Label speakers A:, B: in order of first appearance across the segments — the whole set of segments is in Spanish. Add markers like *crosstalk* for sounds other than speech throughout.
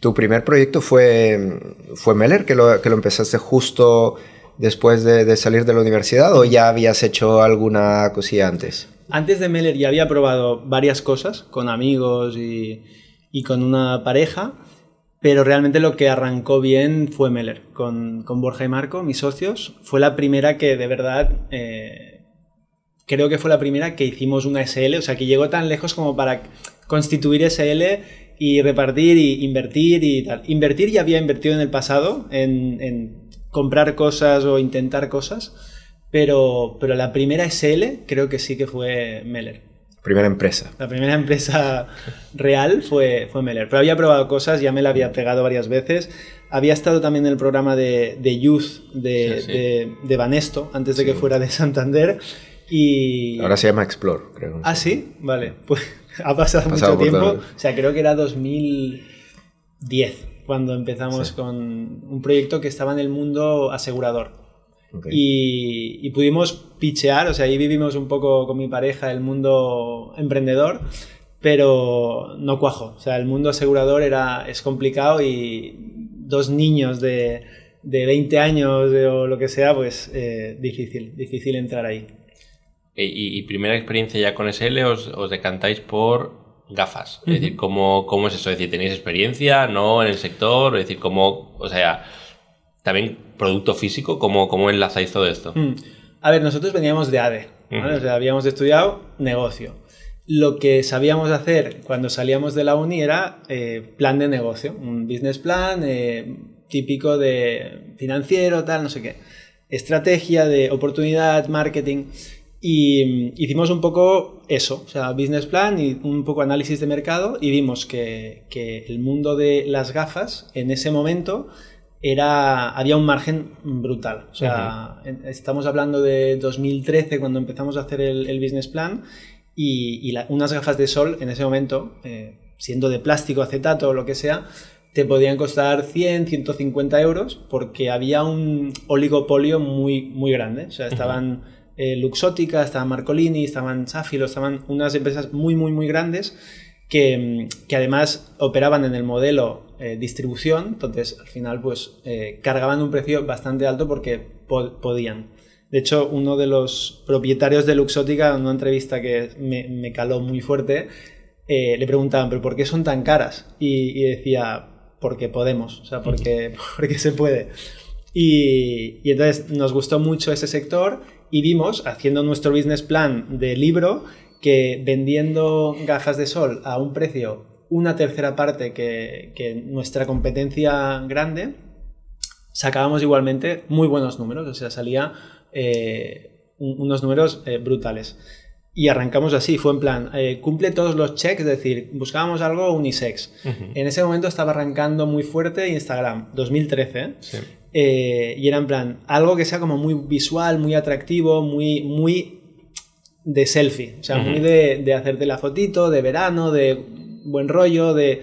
A: tu primer proyecto fue, fue Meller, que lo, que empezaste justo después de, salir de la universidad o ya habías hecho alguna cosilla antes?
B: Antes de Meller ya había probado varias cosas con amigos y, con una pareja, pero realmente lo que arrancó bien fue Meller, con, con Borja y Marco, mis socios. Fue la primera que de verdad... Eh, creo que fue la primera que hicimos una SL, o sea, que llegó tan lejos como para constituir SL y repartir y invertir y tal. Invertir ya había invertido en el pasado, en, comprar cosas o intentar cosas, pero, pero la primera SL creo que sí que fue Meller.
A: Primera empresa.
B: La primera empresa real fue, fue Meller. Pero había probado cosas, ya me la había pegado varias veces. Había estado también en el programa de, Youth de, antes de que fuera de Santander. Y... Ahora se llama Explore, creo. Ah, sí, vale. Pues *laughs* ha pasado, mucho tiempo. O sea, creo que era 2010 cuando empezamos con un proyecto que estaba en el mundo asegurador. Y, pudimos pichear, o sea, ahí vivimos un poco con mi pareja el mundo emprendedor, pero no cuajo. O sea, el mundo asegurador era, es complicado y dos niños de, de 20 años o lo que sea, pues eh, difícil, difícil entrar ahí.
C: Eh, y, primera experiencia ya con SL, os, decantáis por gafas. Es decir, ¿cómo, ¿cómo es eso? Es decir, ¿tenéis experiencia? ¿No? ¿En el sector? Es decir, ¿cómo, o sea, también producto físico? ¿Cómo, enlazáis todo esto? Mm.
B: A ver, nosotros veníamos de ADE. O sea, habíamos estudiado negocio. Lo que sabíamos hacer cuando salíamos de la uni era eh, plan de negocio, un business plan eh, típico de financiero, tal, no sé qué. Estrategia de oportunidad, marketing. Y mm, hicimos un poco eso, o sea, business plan y un poco análisis de mercado y vimos que, el mundo de las gafas en ese momento era, había un margen brutal. O sea, estamos hablando de 2013 cuando empezamos a hacer el, business plan y, unas gafas de sol en ese momento, eh, siendo de plástico, acetato o lo que sea, te podían costar 100, 150 euros porque había un oligopolio muy, muy grande. O sea, estaban... Eh, Luxótica, estaba Marcolini, estaban Safilo, estaban unas empresas muy, muy, muy grandes que, mm, además operaban en el modelo eh, distribución, entonces al final pues eh, cargaban un precio bastante alto porque podían. De hecho, uno de los propietarios de Luxótica, en una entrevista que me, caló muy fuerte, le preguntaban, ¿pero por qué son tan caras? Y, decía, porque podemos, o sea, porque, porque se puede. Y, y, entonces nos gustó mucho ese sector y vimos, haciendo nuestro business plan de libro, que vendiendo gafas de sol a un precio una tercera parte que, nuestra competencia grande, sacábamos igualmente muy buenos números, o sea, salía eh, unos números eh, brutales. Y arrancamos así, fue en plan, eh, cumple todos los checks, es decir, buscábamos algo unisex. En ese momento estaba arrancando muy fuerte Instagram, 2013. Eh, y era en plan, algo que sea como muy visual, muy atractivo, muy, muy de selfie. O sea, muy de, hacerte la fotito, de verano, de buen rollo, de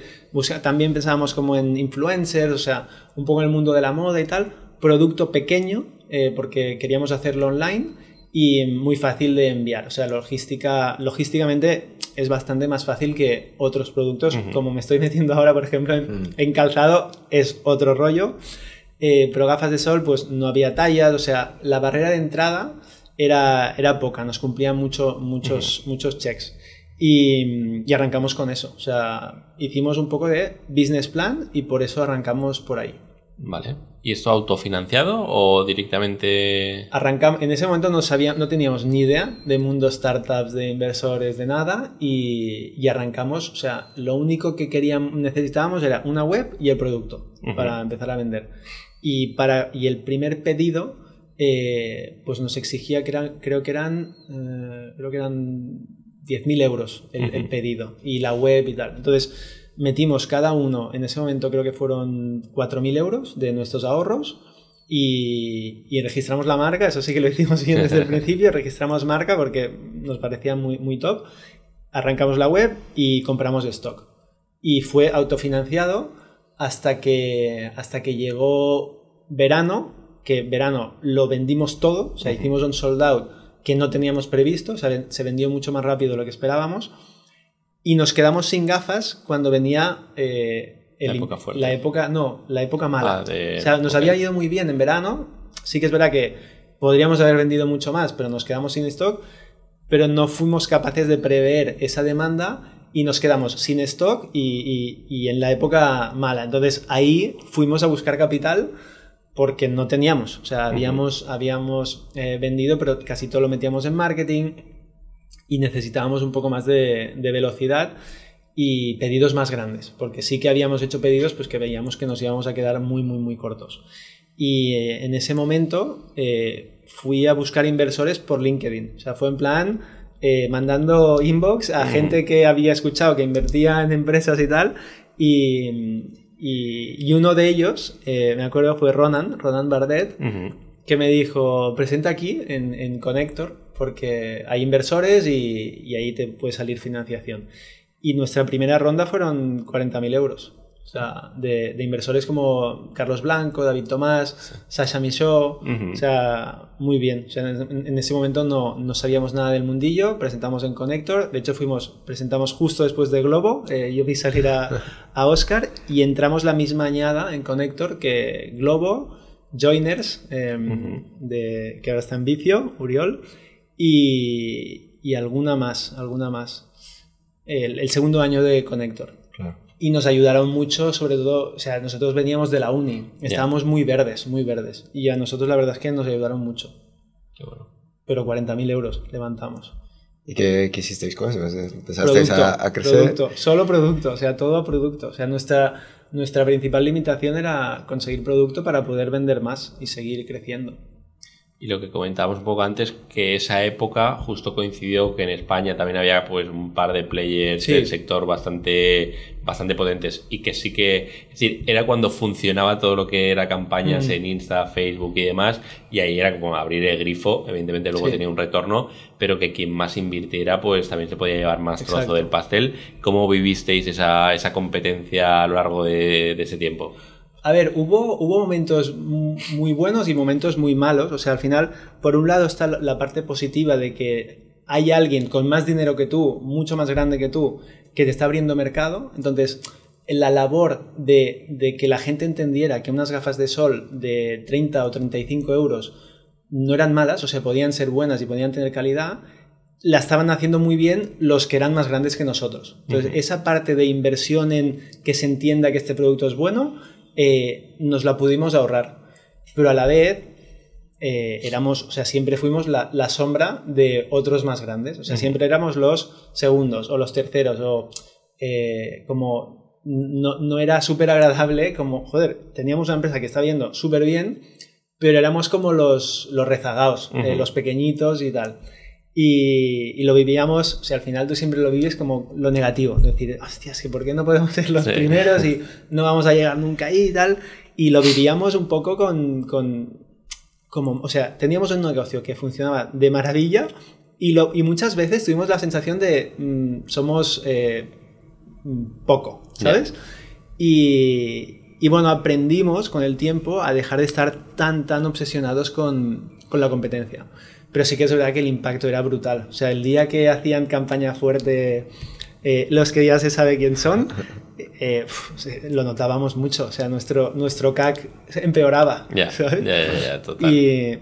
B: También pensábamos como en influencers, o sea, un poco en el mundo de la moda y tal. Producto pequeño, eh, porque queríamos hacerlo online y muy fácil de enviar. O sea, logística, logísticamente es bastante más fácil que otros productos. Como me estoy *laughs* metiendo ahora, por ejemplo, en, mm. calzado, es otro rollo. Eh, pero gafas de sol, pues no había tallas, o sea, la barrera de entrada era, era poca, nos cumplían mucho, muchos, muchos checks. Y, y arrancamos con eso, o sea, hicimos un poco de business plan y por eso arrancamos por ahí.
C: Vale. ¿Y esto autofinanciado o directamente...?
B: Arrancamos, en ese momento no, sabía, no teníamos ni idea de mundo startups, de inversores, de nada y, arrancamos, o sea, lo único que queríamos, necesitábamos era una web y el producto para empezar a vender. Y, para, y el primer pedido eh, pues nos exigía que eran, creo que eran, eh, eran 10.000 euros el, el pedido y la web y tal. Entonces metimos cada uno, en ese momento creo que fueron 4.000 euros de nuestros ahorros y, registramos la marca, eso sí que lo hicimos bien desde el *laughs* principio, registramos marca porque nos parecía muy, muy top, arrancamos la web y compramos stock. Y fue autofinanciado hasta que, hasta que llegó verano, que verano lo vendimos todo, o sea, hicimos un sold out que no teníamos previsto, se vendió mucho más rápido de lo que esperábamos y nos quedamos sin gafas cuando venía eh, la, época no, la época mala. Ah, o sea, nos había ido muy bien en verano. Sí que es verdad que podríamos haber vendido mucho más, pero nos quedamos sin stock, pero no fuimos capaces de prever esa demanda y nos quedamos sin stock y, y, en la época mala. Entonces ahí fuimos a buscar capital porque no teníamos, o sea, habíamos, habíamos eh, vendido, pero casi todo lo metíamos en marketing, y necesitábamos un poco más de, velocidad y pedidos más grandes, porque sí que habíamos hecho pedidos pues que veíamos que nos íbamos a quedar muy, muy, muy cortos. Y eh, en ese momento eh, fui a buscar inversores por LinkedIn. O sea, fue en plan eh, mandando inbox a gente que había escuchado que invertía en empresas y tal. Y, uno de ellos, me acuerdo, fue Ronan, Ronan Bardet, que me dijo, presenta aquí en, en Connector porque hay inversores y, ahí te puede salir financiación. Y nuestra primera ronda fueron 40.000 euros. O sea, de, inversores como Carlos Blanco, David Tomás, Sasha Michaud, o sea, muy bien. O sea, en, ese momento no, sabíamos nada del mundillo, presentamos en Connector, de hecho fuimos, presentamos justo después de Globo, eh, yo vi salir a, *laughs* a, Oscar y entramos la misma añada en Connector que Globo, Joiners, em, de, que ahora está en vicio, Uriol, y, y alguna más, alguna más. El, segundo año de Connector. Y nos ayudaron mucho, sobre todo, o sea, nosotros veníamos de la uni, estábamos muy verdes, muy verdes. Y a nosotros la verdad es que nos ayudaron mucho. Qué bueno. Pero 40.000 euros levantamos.
A: ¿Y qué, hicisteis con ¿Empezasteis a, crecer?
B: Producto, solo producto, o sea, todo producto. O sea, nuestra, nuestra principal limitación era conseguir producto para poder vender más y seguir creciendo
C: y lo que comentábamos un poco antes, que esa época justo coincidió que en España también había pues un par de players del sector bastante, bastante potentes y que sí que, es decir, era cuando funcionaba todo lo que era campañas mm. en Insta, Facebook y demás y ahí era como abrir el grifo, evidentemente luego tenía un retorno, pero que quien más invirtiera pues también se podía llevar más trozo del pastel. ¿Cómo vivisteis esa, esa competencia a lo largo de, de ese tiempo?
B: A ver, hubo, hubo momentos muy buenos y momentos muy malos. O sea, al final, por un lado está la parte positiva de que hay alguien con más dinero que tú, mucho más grande que tú, que te está abriendo mercado. Entonces, la labor de, de que la gente entendiera que unas gafas de sol de 30 o 35 euros no eran malas, o sea, podían ser buenas y podían tener calidad, la estaban haciendo muy bien los que eran más grandes que nosotros. Entonces, esa parte de inversión en que se entienda que este producto es bueno, eh, nos la pudimos ahorrar. Pero a la vez, eh, éramos, o sea, siempre fuimos la, sombra de otros más grandes. O sea, siempre éramos los segundos o los terceros o eh, como no, era súper agradable, como, joder, teníamos una empresa que está viendo súper bien, pero éramos como los, los rezagados, los pequeñitos y tal. Y, lo vivíamos, o sea, al final tú siempre lo vives como lo negativo, es decir, hostias, que ¿por qué no podemos ser los primeros y *laughs* no vamos a llegar nunca ahí y tal? Y lo vivíamos un poco con, con como, o sea, teníamos un negocio que funcionaba de maravilla y, lo, y muchas veces tuvimos la sensación de mm, somos eh, poco, ¿sabes? Y, y bueno, aprendimos con el tiempo a dejar de estar tan, tan obsesionados con, con la competencia pero sí que es verdad que el impacto era brutal. O sea, el día que hacían campaña fuerte eh, los que ya se sabe quién son, *laughs* eh, lo notábamos mucho. O sea, nuestro, nuestro CAC empeoraba. *laughs* Ya, ya, ya,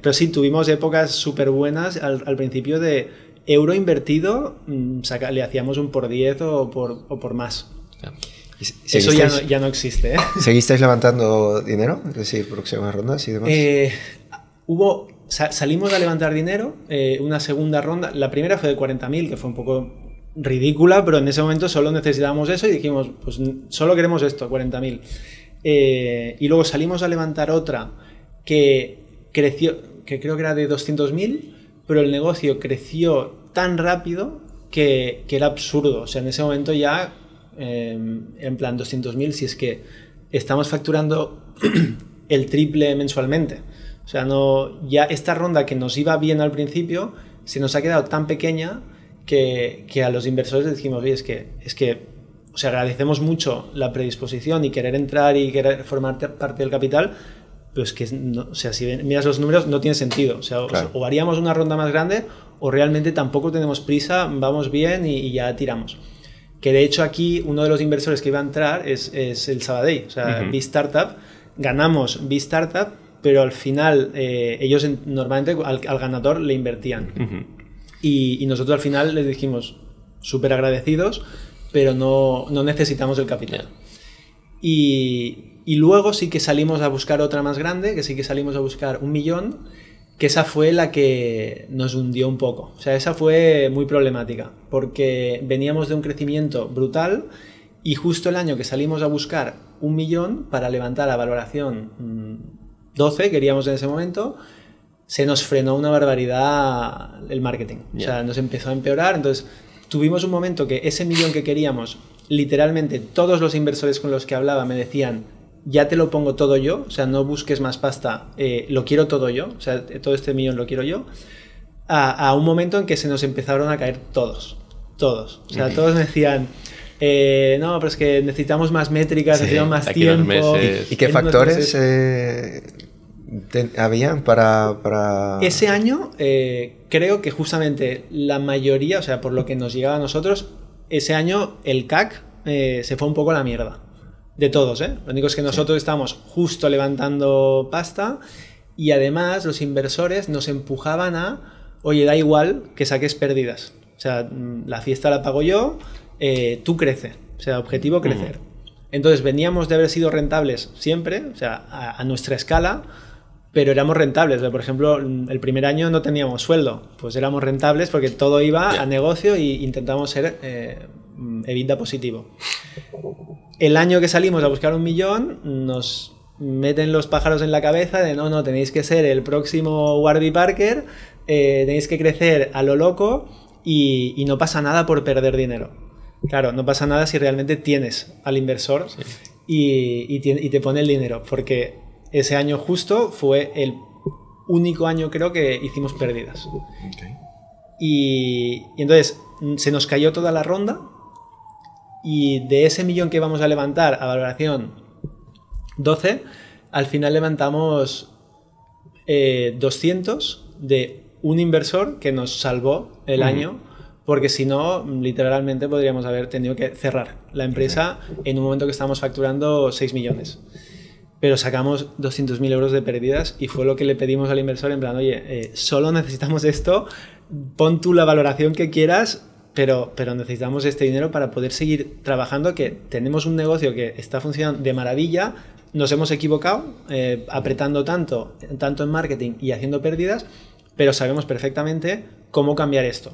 B: pero sí, tuvimos épocas súper buenas al, principio de euro invertido, mm, le hacíamos un por 10 o por, por más.
A: Eso ya no, ya no existe. ¿eh? *laughs* ¿Seguisteis levantando dinero? Es decir, próximas rondas y demás.
B: hubo salimos a levantar dinero, eh, una segunda ronda, la primera fue de 40.000, que fue un poco ridícula, pero en ese momento solo necesitábamos eso y dijimos, pues solo queremos esto, 40.000. Eh, y luego salimos a levantar otra que creció, que creo que era de 200.000, pero el negocio creció tan rápido que, era absurdo. O sea, en ese momento ya, em, en plan 200.000, si es que estamos facturando *clears throat* el triple mensualmente. O sea, no, ya esta ronda que nos iba bien al principio se nos ha quedado tan pequeña que, que a los inversores le decimos, oye, es que, es que o sea, agradecemos mucho la predisposición y querer entrar y querer formar parte del capital, pues que, o sea, si miras los números, no tiene sentido. O sea, o, haríamos una ronda más grande o realmente tampoco tenemos prisa, vamos bien y, ya tiramos. Que de hecho aquí uno de los inversores que iba a entrar es, es el Sabadell, o sea, B-Startup. Ganamos B-Startup, pero al final eh, ellos normalmente al, ganador le invertían. y, nosotros al final les dijimos, súper agradecidos, pero no, no, necesitamos el capital. Y, y luego sí que salimos a buscar otra más grande, que sí que salimos a buscar un millón, que esa fue la que nos hundió un poco. O sea, esa fue muy problemática, porque veníamos de un crecimiento brutal y justo el año que salimos a buscar un millón para levantar la valoración mm, 12 queríamos en ese momento, se nos frenó una barbaridad el marketing. O sea, nos empezó a empeorar. Entonces, tuvimos un momento que ese millón que queríamos, literalmente todos los inversores con los que hablaba me decían, ya te lo pongo todo yo, o sea, no busques más pasta, eh, lo quiero todo yo, o sea, todo este millón lo quiero yo, a, un momento en que se nos empezaron a caer todos, todos. O sea, todos me decían... Eh, no, pero es que necesitamos más métricas, necesitamos más tiempo. ¿Y, ¿Y qué factores
A: eh, habían para, Ese
B: año eh, creo que justamente la mayoría, o sea, por lo que nos llegaba a nosotros, ese año el CAC eh, se fue un poco a la mierda. De todos, ¿eh? Lo único es que nosotros estábamos justo levantando pasta y además los inversores nos empujaban a, oye, da igual que saques pérdidas. O sea, mm, la fiesta la pago yo, eh, tú crece. O sea, objetivo crecer. Entonces veníamos de haber sido rentables siempre, o sea, a nuestra escala pero éramos rentables. por ejemplo, mm, el primer año no teníamos sueldo, pues éramos rentables porque todo iba a negocio e intentamos ser evita eh, positivo. El año que salimos a buscar un millón, nos meten los pájaros en la cabeza de no, no, tenéis que ser el próximo Warby Parker, eh, tenéis que crecer a lo loco y, no pasa nada por perder dinero. Claro, no pasa nada si realmente tienes al inversor y, y, te pone el dinero, porque ese año justo fue el único año creo que hicimos pérdidas. Y, entonces mm, se nos cayó toda la ronda y de ese millón que vamos a levantar a valoración 12, al final levantamos 200 eh, de un inversor que nos salvó el año porque si no, literalmente podríamos haber tenido que cerrar la empresa en un momento que estábamos facturando 6 millones pero sacamos 200.000 euros de pérdidas y fue lo que le pedimos al inversor en plan, oye, eh, solo necesitamos esto, pon tú la valoración que quieras, pero, pero necesitamos este dinero para poder seguir trabajando, que tenemos un negocio que está funcionando de maravilla, nos hemos equivocado eh, apretando tanto, tanto en marketing y haciendo pérdidas, pero sabemos perfectamente cómo cambiar esto.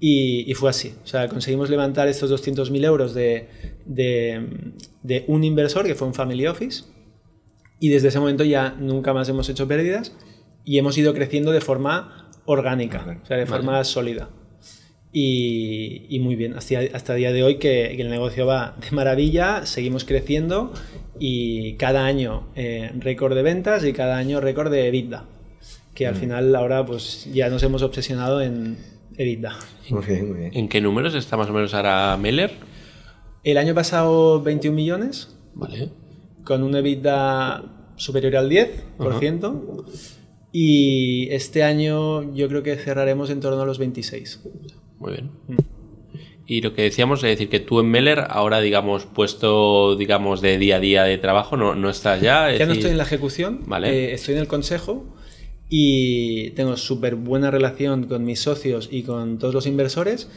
B: Y, fue así. O sea, conseguimos levantar estos 200.000 euros de, de, de, un inversor que fue un family office y desde ese momento ya nunca más hemos hecho pérdidas y hemos ido creciendo de forma orgánica, o sea, de forma sólida. Y, muy bien, hasta, hasta el día de hoy que, el negocio va de maravilla, seguimos creciendo y cada año eh, récord de ventas y cada año récord de EBITDA, que al mm. final ahora pues ya nos hemos obsesionado en EBITDA. Muy bien,
C: muy bien. ¿En qué números está más o menos ahora Meller?
B: El año pasado 21 millones. Vale con un EBITDA superior al 10%. Y este año yo creo que cerraremos en torno a los 26. Muy bien. Mm.
C: Y lo que decíamos, es decir, que tú en Meller, ahora, digamos, puesto, digamos, de día a día de trabajo, no, no estás ya. ya no estoy en la
B: ejecución, vale. Eh, estoy en el consejo y tengo súper buena relación con mis socios y con todos los inversores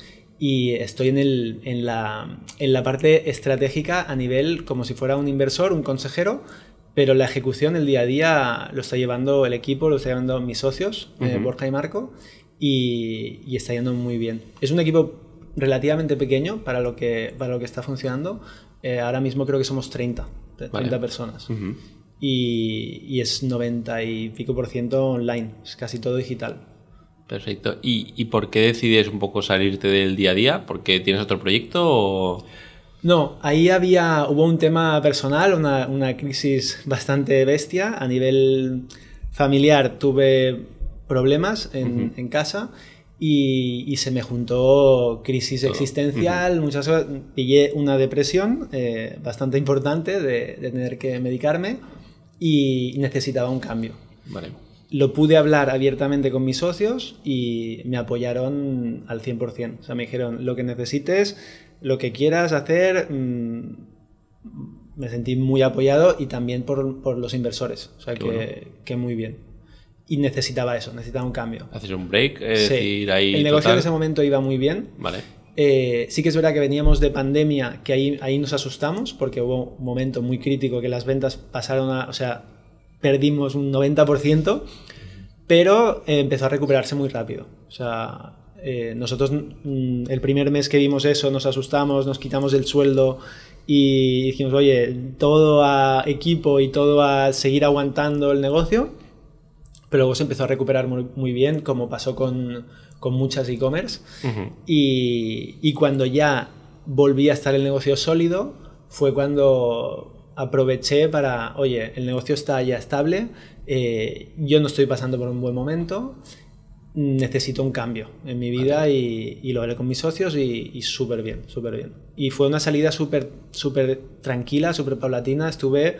B: y estoy en, el, en, la, en la parte estratégica a nivel como si fuera un inversor, un consejero, pero la ejecución, el día a día, lo está llevando el equipo, lo está llevando mis socios, eh, Borja y Marco, y, está yendo muy bien. Es un equipo relativamente pequeño para lo que, para lo que está funcionando. Eh, ahora mismo creo que somos 30, 30 personas. y, y es 90 y pico por ciento online, es casi todo digital.
C: Perfecto. ¿Y, ¿Y, por qué decides un poco salirte del día a día? ¿Porque tienes otro proyecto o...?
B: No, ahí había, hubo un tema personal, una, una crisis bastante bestia. A nivel familiar tuve problemas en, en casa y, se me juntó crisis existencial, muchas cosas. Pillé una depresión eh, bastante importante de, de tener que medicarme y necesitaba un cambio. Vale lo pude hablar abiertamente con mis socios y me apoyaron al 100%. O sea, me dijeron, lo que necesites, lo que quieras hacer, mm, me sentí muy apoyado y también por, por los inversores. O sea, que, que, muy bien. Y necesitaba eso, necesitaba un cambio.
C: ¿Haces un break? Eh, sí. ahí El negocio en ese
B: momento iba muy bien. Vale. Eh, sí que es verdad que veníamos de pandemia, que ahí, ahí nos asustamos, porque hubo un momento muy crítico que las ventas pasaron a... O sea, perdimos un 90%, pero eh, empezó a recuperarse muy rápido. O sea, eh, nosotros mm, el primer mes que vimos eso nos asustamos, nos quitamos el sueldo y dijimos, oye, todo a equipo y todo a seguir aguantando el negocio, pero luego se empezó a recuperar muy, bien, como pasó con, muchas e-commerce. y, y cuando ya volví a estar el negocio sólido, fue cuando aproveché para, oye, el negocio está ya estable, eh, yo no estoy pasando por un buen momento, necesito un cambio en mi vida y, lo hablé con mis socios y, súper bien, súper bien. Y fue una salida súper, súper tranquila, súper paulatina. Estuve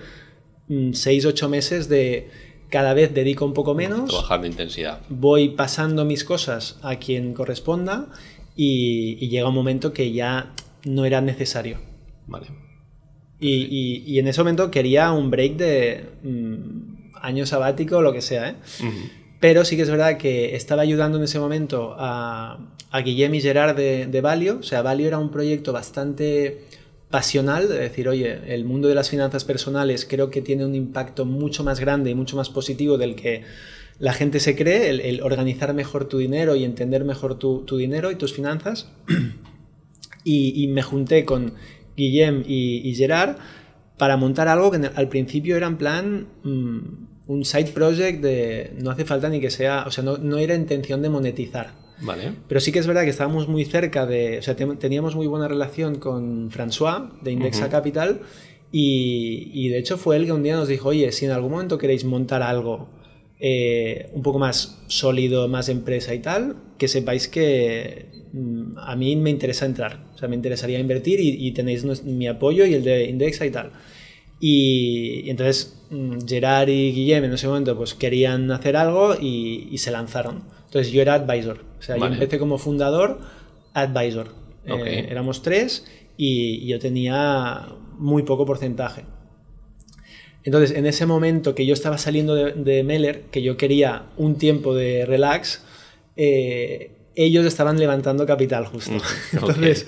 B: 6, mm, 8 meses de cada vez dedico un poco menos. Trabajando intensidad. Voy pasando mis cosas a quien corresponda y, y llega un momento que ya no era necesario. Vale. Y, en ese momento quería un break de mm, año sabático o lo que sea, ¿eh? Pero sí que es verdad que estaba ayudando en ese momento a, a Guillem y Gerard de, de, Valio. O sea, Valio era un proyecto bastante pasional, Es decir, oye, el mundo de las finanzas personales creo que tiene un impacto mucho más grande y mucho más positivo del que la gente se cree, el, organizar mejor tu dinero y entender mejor tu, dinero y tus finanzas. *clears throat* y me junté con Guillem y, Gerard para montar algo que al principio era en plan mm, un side project de no hace falta ni que sea, o sea, no, no, era intención de monetizar. Vale. Pero sí que es verdad que estábamos muy cerca de, o sea, teníamos muy buena relación con François de Indexa Capital y, y de hecho fue él que un día nos dijo, oye, si en algún momento queréis montar algo eh, un poco más sólido, más empresa y tal, que sepáis que mm, a mí me interesa entrar, o sea, me interesaría invertir y, tenéis mi apoyo y el de Indexa y tal. Y, entonces mm, Gerard y Guillem en ese momento pues querían hacer algo y, se lanzaron. Entonces yo era advisor, o sea, yo empecé como fundador, advisor. Eh, éramos tres y yo tenía muy poco porcentaje. Entonces, en ese momento que yo estaba saliendo de, de Meller, que yo quería un tiempo de relax, eh, ellos estaban levantando capital justo. Mm, Entonces,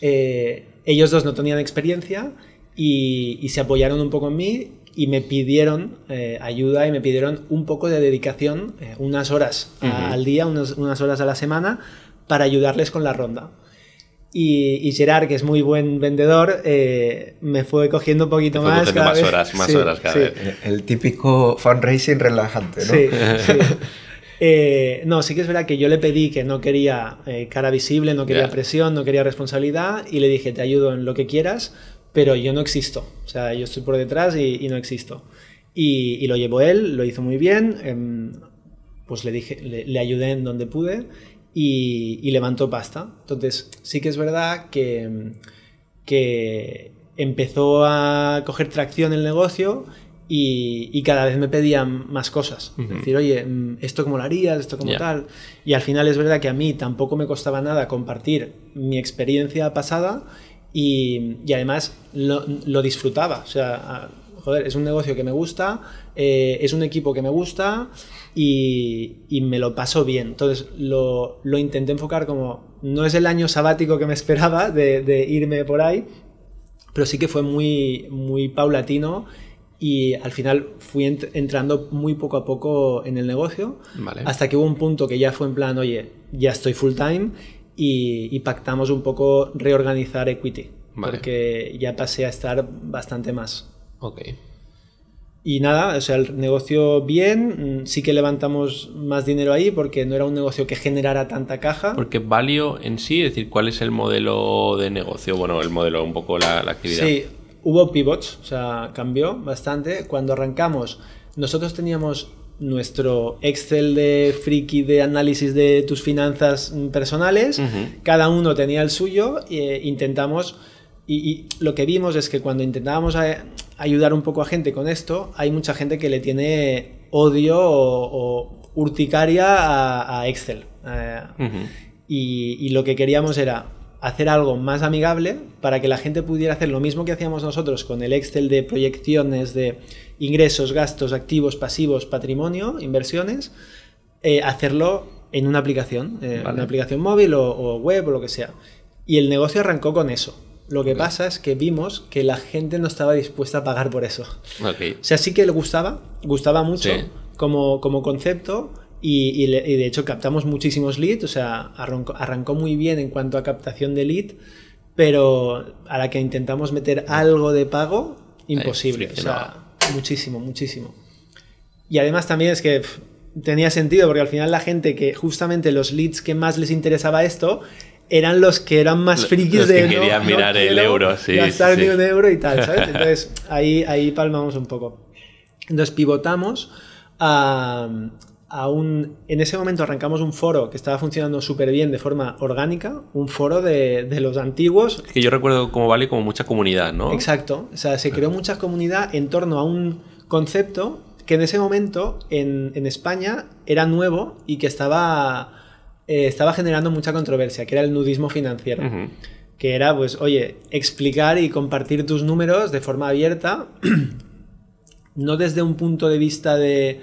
B: eh, ellos dos no tenían experiencia y, se apoyaron un poco en mí y me pidieron eh, ayuda y me pidieron un poco de dedicación, unas horas al día, unas horas a la semana, para ayudarles con la ronda. Y, Gerard, que es muy buen vendedor, eh, me fue cogiendo un poquito más. Cada más horas, más horas cada vez.
A: El típico fundraising relajante, ¿no? Sí,
B: *laughs* eh, no, sí que es verdad que yo le pedí que no quería eh, cara visible, no quería presión, no quería responsabilidad y le dije, te ayudo en lo que quieras, pero yo no existo. O sea, yo estoy por detrás y, no existo. Y, lo llevó él, lo hizo muy bien, em, pues le, dije, le ayudé en donde pude y, levantó pasta. Entonces, sí que es verdad que, que empezó a coger tracción el negocio y, y, cada vez me pedían más cosas. Decir, oye, mm, esto como lo harías, esto como tal. Y al final es verdad que a mí tampoco me costaba nada compartir mi experiencia pasada y, y además lo, lo, disfrutaba. O sea, joder, es un negocio que me gusta, eh, es un equipo que me gusta y, me lo paso bien. Entonces lo, intenté enfocar como, no es el año sabático que me esperaba de, irme por ahí, pero sí que fue muy, muy paulatino y al final fui entrando muy poco a poco en el negocio, hasta que hubo un punto que ya fue en plan, oye, ya estoy full time y, pactamos un poco reorganizar equity, porque ya pasé a estar bastante más. Ok. Y nada, o sea, el negocio bien, mm, sí que levantamos más dinero ahí porque no era un negocio que generara tanta caja.
C: Porque Valio en sí, es decir, ¿cuál es el modelo de negocio? Bueno, el modelo, un poco la, actividad. Sí,
B: hubo pivots, o sea, cambió bastante. Cuando arrancamos, nosotros teníamos nuestro Excel de friki de análisis de tus finanzas personales, cada uno tenía el suyo e intentamos... y, lo que vimos es que cuando intentábamos eh, ayudar un poco a gente con esto, hay mucha gente que le tiene odio o, urticaria a, Excel. Eh, y, lo que queríamos era hacer algo más amigable para que la gente pudiera hacer lo mismo que hacíamos nosotros con el Excel de proyecciones de ingresos, gastos, activos, pasivos, patrimonio, inversiones, eh, hacerlo en una aplicación, eh, una aplicación móvil o, o web o lo que sea. Y el negocio arrancó con eso. Lo que pasa es que vimos que la gente no estaba dispuesta a pagar por eso. O sea, sí que le gustaba, gustaba mucho como, como concepto y, y, de hecho captamos muchísimos leads, o sea, arrancó, arrancó muy bien en cuanto a captación de lead, pero a la que intentamos meter algo de pago, imposible. o sea, muchísimo, muchísimo. Y además también es que tenía sentido porque al final la gente que justamente los leads que más les interesaba esto eran los que eran más frikis de... Que querían mirar el euro, sí. Gastar euro y tal, ¿sabes? *laughs* Entonces ahí, ahí palmamos un poco. Entonces pivotamos a, un... En ese momento arrancamos un foro que estaba funcionando súper bien de forma orgánica, un foro de, los antiguos.
C: que yo recuerdo como Vale como mucha comunidad, ¿no?
B: Exacto, o sea, se creó mucha comunidad en torno a un concepto que en ese momento en, en España era nuevo y que estaba eh, estaba generando mucha controversia, que era el nudismo financiero. Que era, pues, oye, explicar y compartir tus números de forma abierta, *clears throat* no desde un punto de vista de,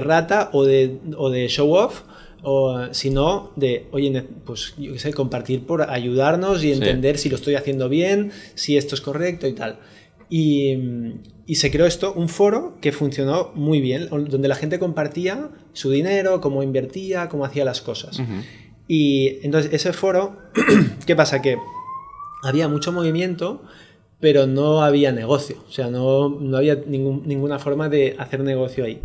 B: rata o de, de show off, o, sino de, oye, pues yo qué sé, compartir por ayudarnos y entender si lo estoy haciendo bien, si esto es correcto y tal. Y, mm, y se creó esto, un foro que funcionó muy bien, donde la gente compartía su dinero, cómo invertía, cómo hacía las cosas. Y entonces ese foro, *clears throat* ¿qué pasa? Que había mucho movimiento, pero no había negocio, o sea, no, había ninguna forma de hacer negocio ahí.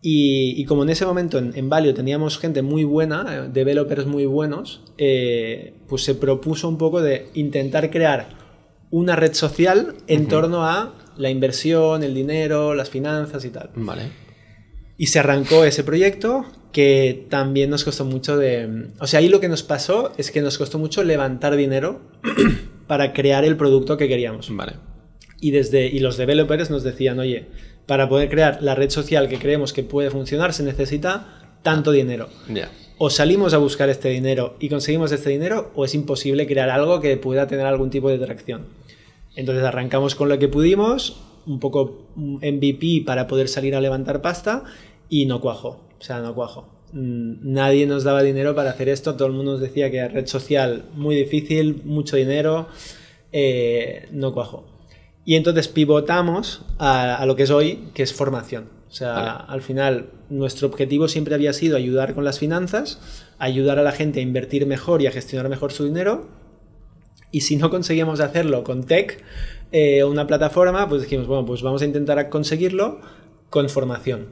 B: Y, como en ese momento en, Valio teníamos gente muy buena, eh, developers muy buenos, eh, pues se propuso un poco de intentar crear una red social en torno a la inversión, el dinero, las finanzas y tal. Vale. Y se arrancó ese proyecto que también nos costó mucho de... O sea, ahí lo que nos pasó es que nos costó mucho levantar dinero *clears throat* para crear el producto que queríamos. Vale. Y, desde, y los developers nos decían, oye, para poder crear la red social que creemos que puede funcionar se necesita tanto dinero. O salimos a buscar este dinero y conseguimos este dinero o es imposible crear algo que pueda tener algún tipo de tracción. Entonces arrancamos con lo que pudimos, un poco MVP mm, para poder salir a levantar pasta y no cuajo, o sea, no cuajo. Mm, nadie nos daba dinero para hacer esto, todo el mundo nos decía que red social muy difícil, mucho dinero, eh, no cuajo. Y entonces pivotamos a, lo que es hoy, que es formación. O sea, al final nuestro objetivo siempre había sido ayudar con las finanzas, ayudar a la gente a invertir mejor y a gestionar mejor su dinero y si no conseguíamos hacerlo con tech, eh, una plataforma, pues dijimos, bueno, pues vamos a intentar conseguirlo con formación.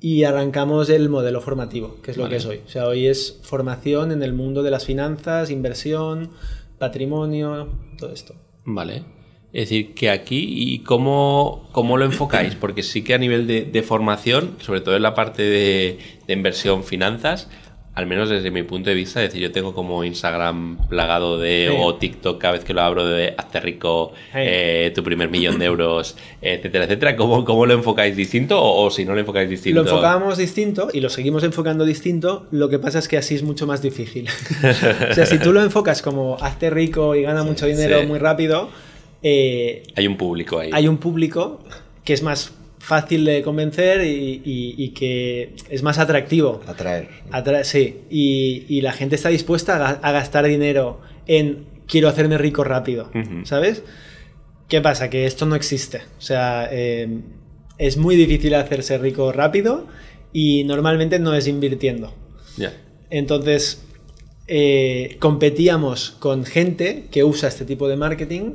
B: Y arrancamos el modelo formativo, que es lo que es hoy. O sea, hoy es formación en el mundo de las finanzas, inversión, patrimonio, todo esto.
C: Vale. Es decir, que aquí, ¿y cómo, cómo lo enfocáis? Porque sí que a nivel de, formación, sobre todo en la parte de, de inversión, finanzas, al menos desde mi punto de vista, es decir, yo tengo como Instagram plagado de, o TikTok cada vez que lo abro de hazte rico, eh, tu primer millón de euros, etcétera, etcétera. ¿Cómo, cómo lo enfocáis distinto o, si no lo enfocáis distinto? Lo enfocábamos
B: distinto y lo seguimos enfocando distinto, lo que pasa es que así es mucho más difícil. *laughs* o sea, si tú lo enfocas como hazte rico y gana mucho dinero muy rápido... Eh, hay un público ahí. Hay un público que es más fácil de convencer y, que es más atractivo. Atraer. sí, y, la gente está dispuesta a, gastar dinero en quiero hacerme rico rápido, ¿sabes? ¿Qué pasa? Que esto no existe. O sea, eh, es muy difícil hacerse rico rápido y normalmente no es invirtiendo. Entonces, eh, competíamos con gente que usa este tipo de marketing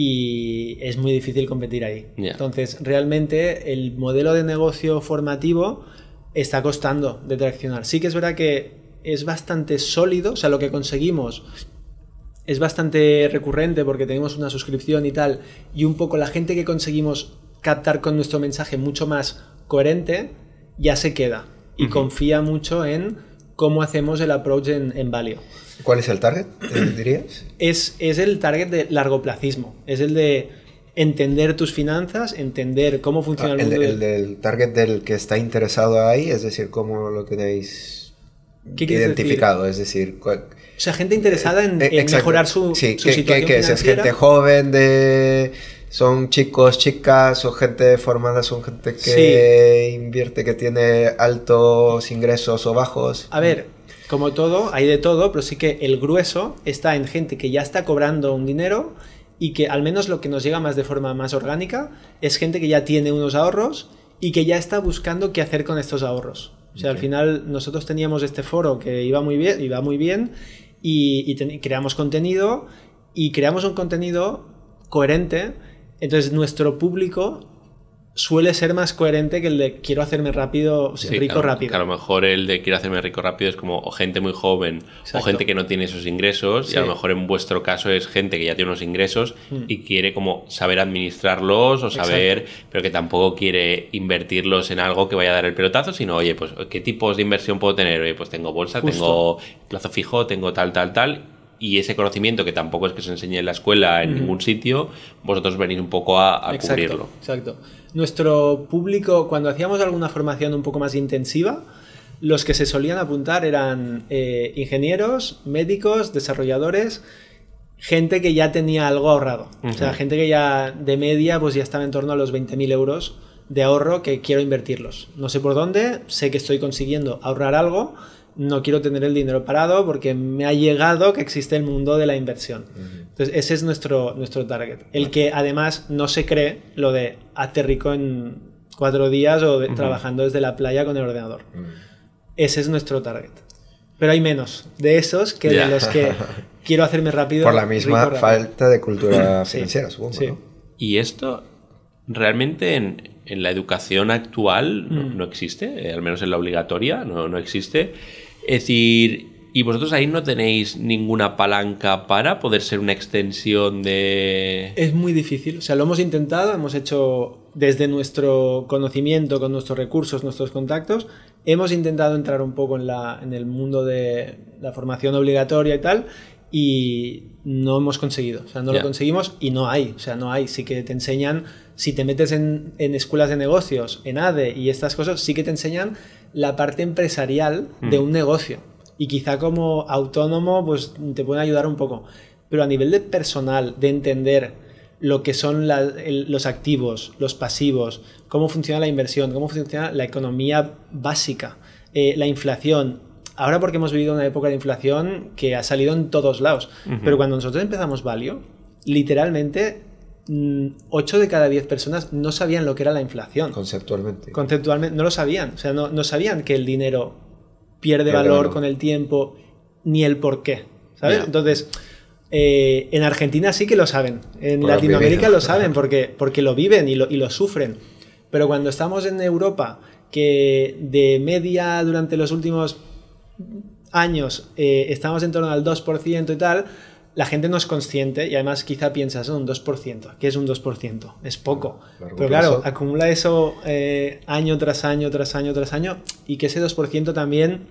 B: y es muy difícil competir ahí. Entonces, realmente el modelo de negocio formativo está costando de traccionar. Sí que es verdad que es bastante sólido, o sea, lo que conseguimos es bastante recurrente porque tenemos una suscripción y tal, y un poco la gente que conseguimos captar con nuestro mensaje mucho más coherente, ya se queda y confía mucho en cómo hacemos el approach en, en ¿Cuál es el target,
A: eh, dirías?
B: Es, es el target de largoplacismo. Es el de entender tus finanzas, entender cómo funciona ah, el, el
A: del target del que está interesado ahí, es decir, cómo lo tenéis identificado, es decir... o
B: sea, gente interesada en, eh, mejorar su, sí, ¿qué, es? es? gente joven
A: de... Son chicos, chicas, son gente formada, son gente que invierte, que tiene altos ingresos o bajos. A ver,
B: como todo, hay de todo, pero sí que el grueso está en gente que ya está cobrando un dinero y que al menos lo que nos llega más de forma más orgánica es gente que ya tiene unos ahorros y que ya está buscando qué hacer con estos ahorros. O sea, al final nosotros teníamos este foro que iba muy bien, iba muy bien y, creamos contenido y creamos un contenido coherente. Entonces nuestro público suele ser más coherente que el de quiero hacerme rápido, rico rápido.
C: a lo mejor el de quiero hacerme rico rápido es como gente muy joven o gente que no tiene esos ingresos y a lo mejor en vuestro caso es gente que ya tiene unos ingresos hmm. y quiere como saber administrarlos o saber, pero que tampoco quiere invertirlos en algo que vaya a dar el pelotazo, sino oye, pues qué tipos de inversión puedo tener? Oye, pues tengo bolsa, tengo plazo fijo, tengo tal, tal, tal y ese conocimiento que tampoco es que se enseñe en la escuela en ningún sitio, vosotros venís un poco a, cubrirlo.
B: Exacto. Nuestro público, cuando hacíamos alguna formación un poco más intensiva, los que se solían apuntar eran eh, ingenieros, médicos, desarrolladores, gente que ya tenía algo ahorrado. O sea, gente que ya de media pues ya estaba en torno a los 20.000 euros de ahorro que quiero invertirlos. No sé por dónde, sé que estoy consiguiendo ahorrar algo, no quiero tener el dinero parado porque me ha llegado que existe el mundo de la inversión. Entonces, ese es nuestro, nuestro target. El que además no se cree lo de hacer rico en cuatro días o trabajando desde la playa con el ordenador. Ese es nuestro target. Pero hay menos
A: de esos que de los que *laughs* quiero hacerme rápido. Por la misma falta de cultura sincera *coughs* supongo.
C: Y esto realmente en, la educación actual no, mm. existe, eh, al menos en la obligatoria no, no existe. Es decir, ¿y vosotros ahí no tenéis ninguna palanca para poder ser una extensión de...?
B: Es muy difícil, o sea, lo hemos intentado, hemos hecho desde nuestro conocimiento, con nuestros recursos, nuestros contactos, hemos intentado entrar un poco en, la, en el mundo de la formación obligatoria y tal, y no hemos conseguido, o sea, no lo conseguimos y no hay, o sea, no hay, sí que te enseñan, si te metes en, en, escuelas de negocios, en ADE y estas cosas, sí que te enseñan la parte empresarial de mm. un negocio. Y quizá como autónomo, pues te pueden ayudar un poco. Pero a nivel de personal, de entender lo que son los activos, los pasivos, cómo funciona la inversión, cómo funciona la economía básica, eh, la inflación, ahora porque hemos vivido una época de inflación que ha salido en todos lados. Pero cuando nosotros empezamos Valio, literalmente 8 mm, de cada 10 personas no sabían lo que era la inflación. Conceptualmente. Conceptualmente, no lo sabían. O sea, no, sabían que el dinero pierde valor con el tiempo, ni el por qué. ¿Sabes? Entonces, eh, en Argentina sí que lo saben. En Latinoamérica lo saben porque, porque lo viven y lo, y lo sufren. Pero cuando estamos en Europa, que de media durante los últimos años eh, estamos en torno al 2% y tal, la gente no es consciente y además quizá piensas un 2%. ¿Qué es un 2%? Es poco. Pero claro, acumula eso eh, año tras año, tras año, tras año y que ese 2% también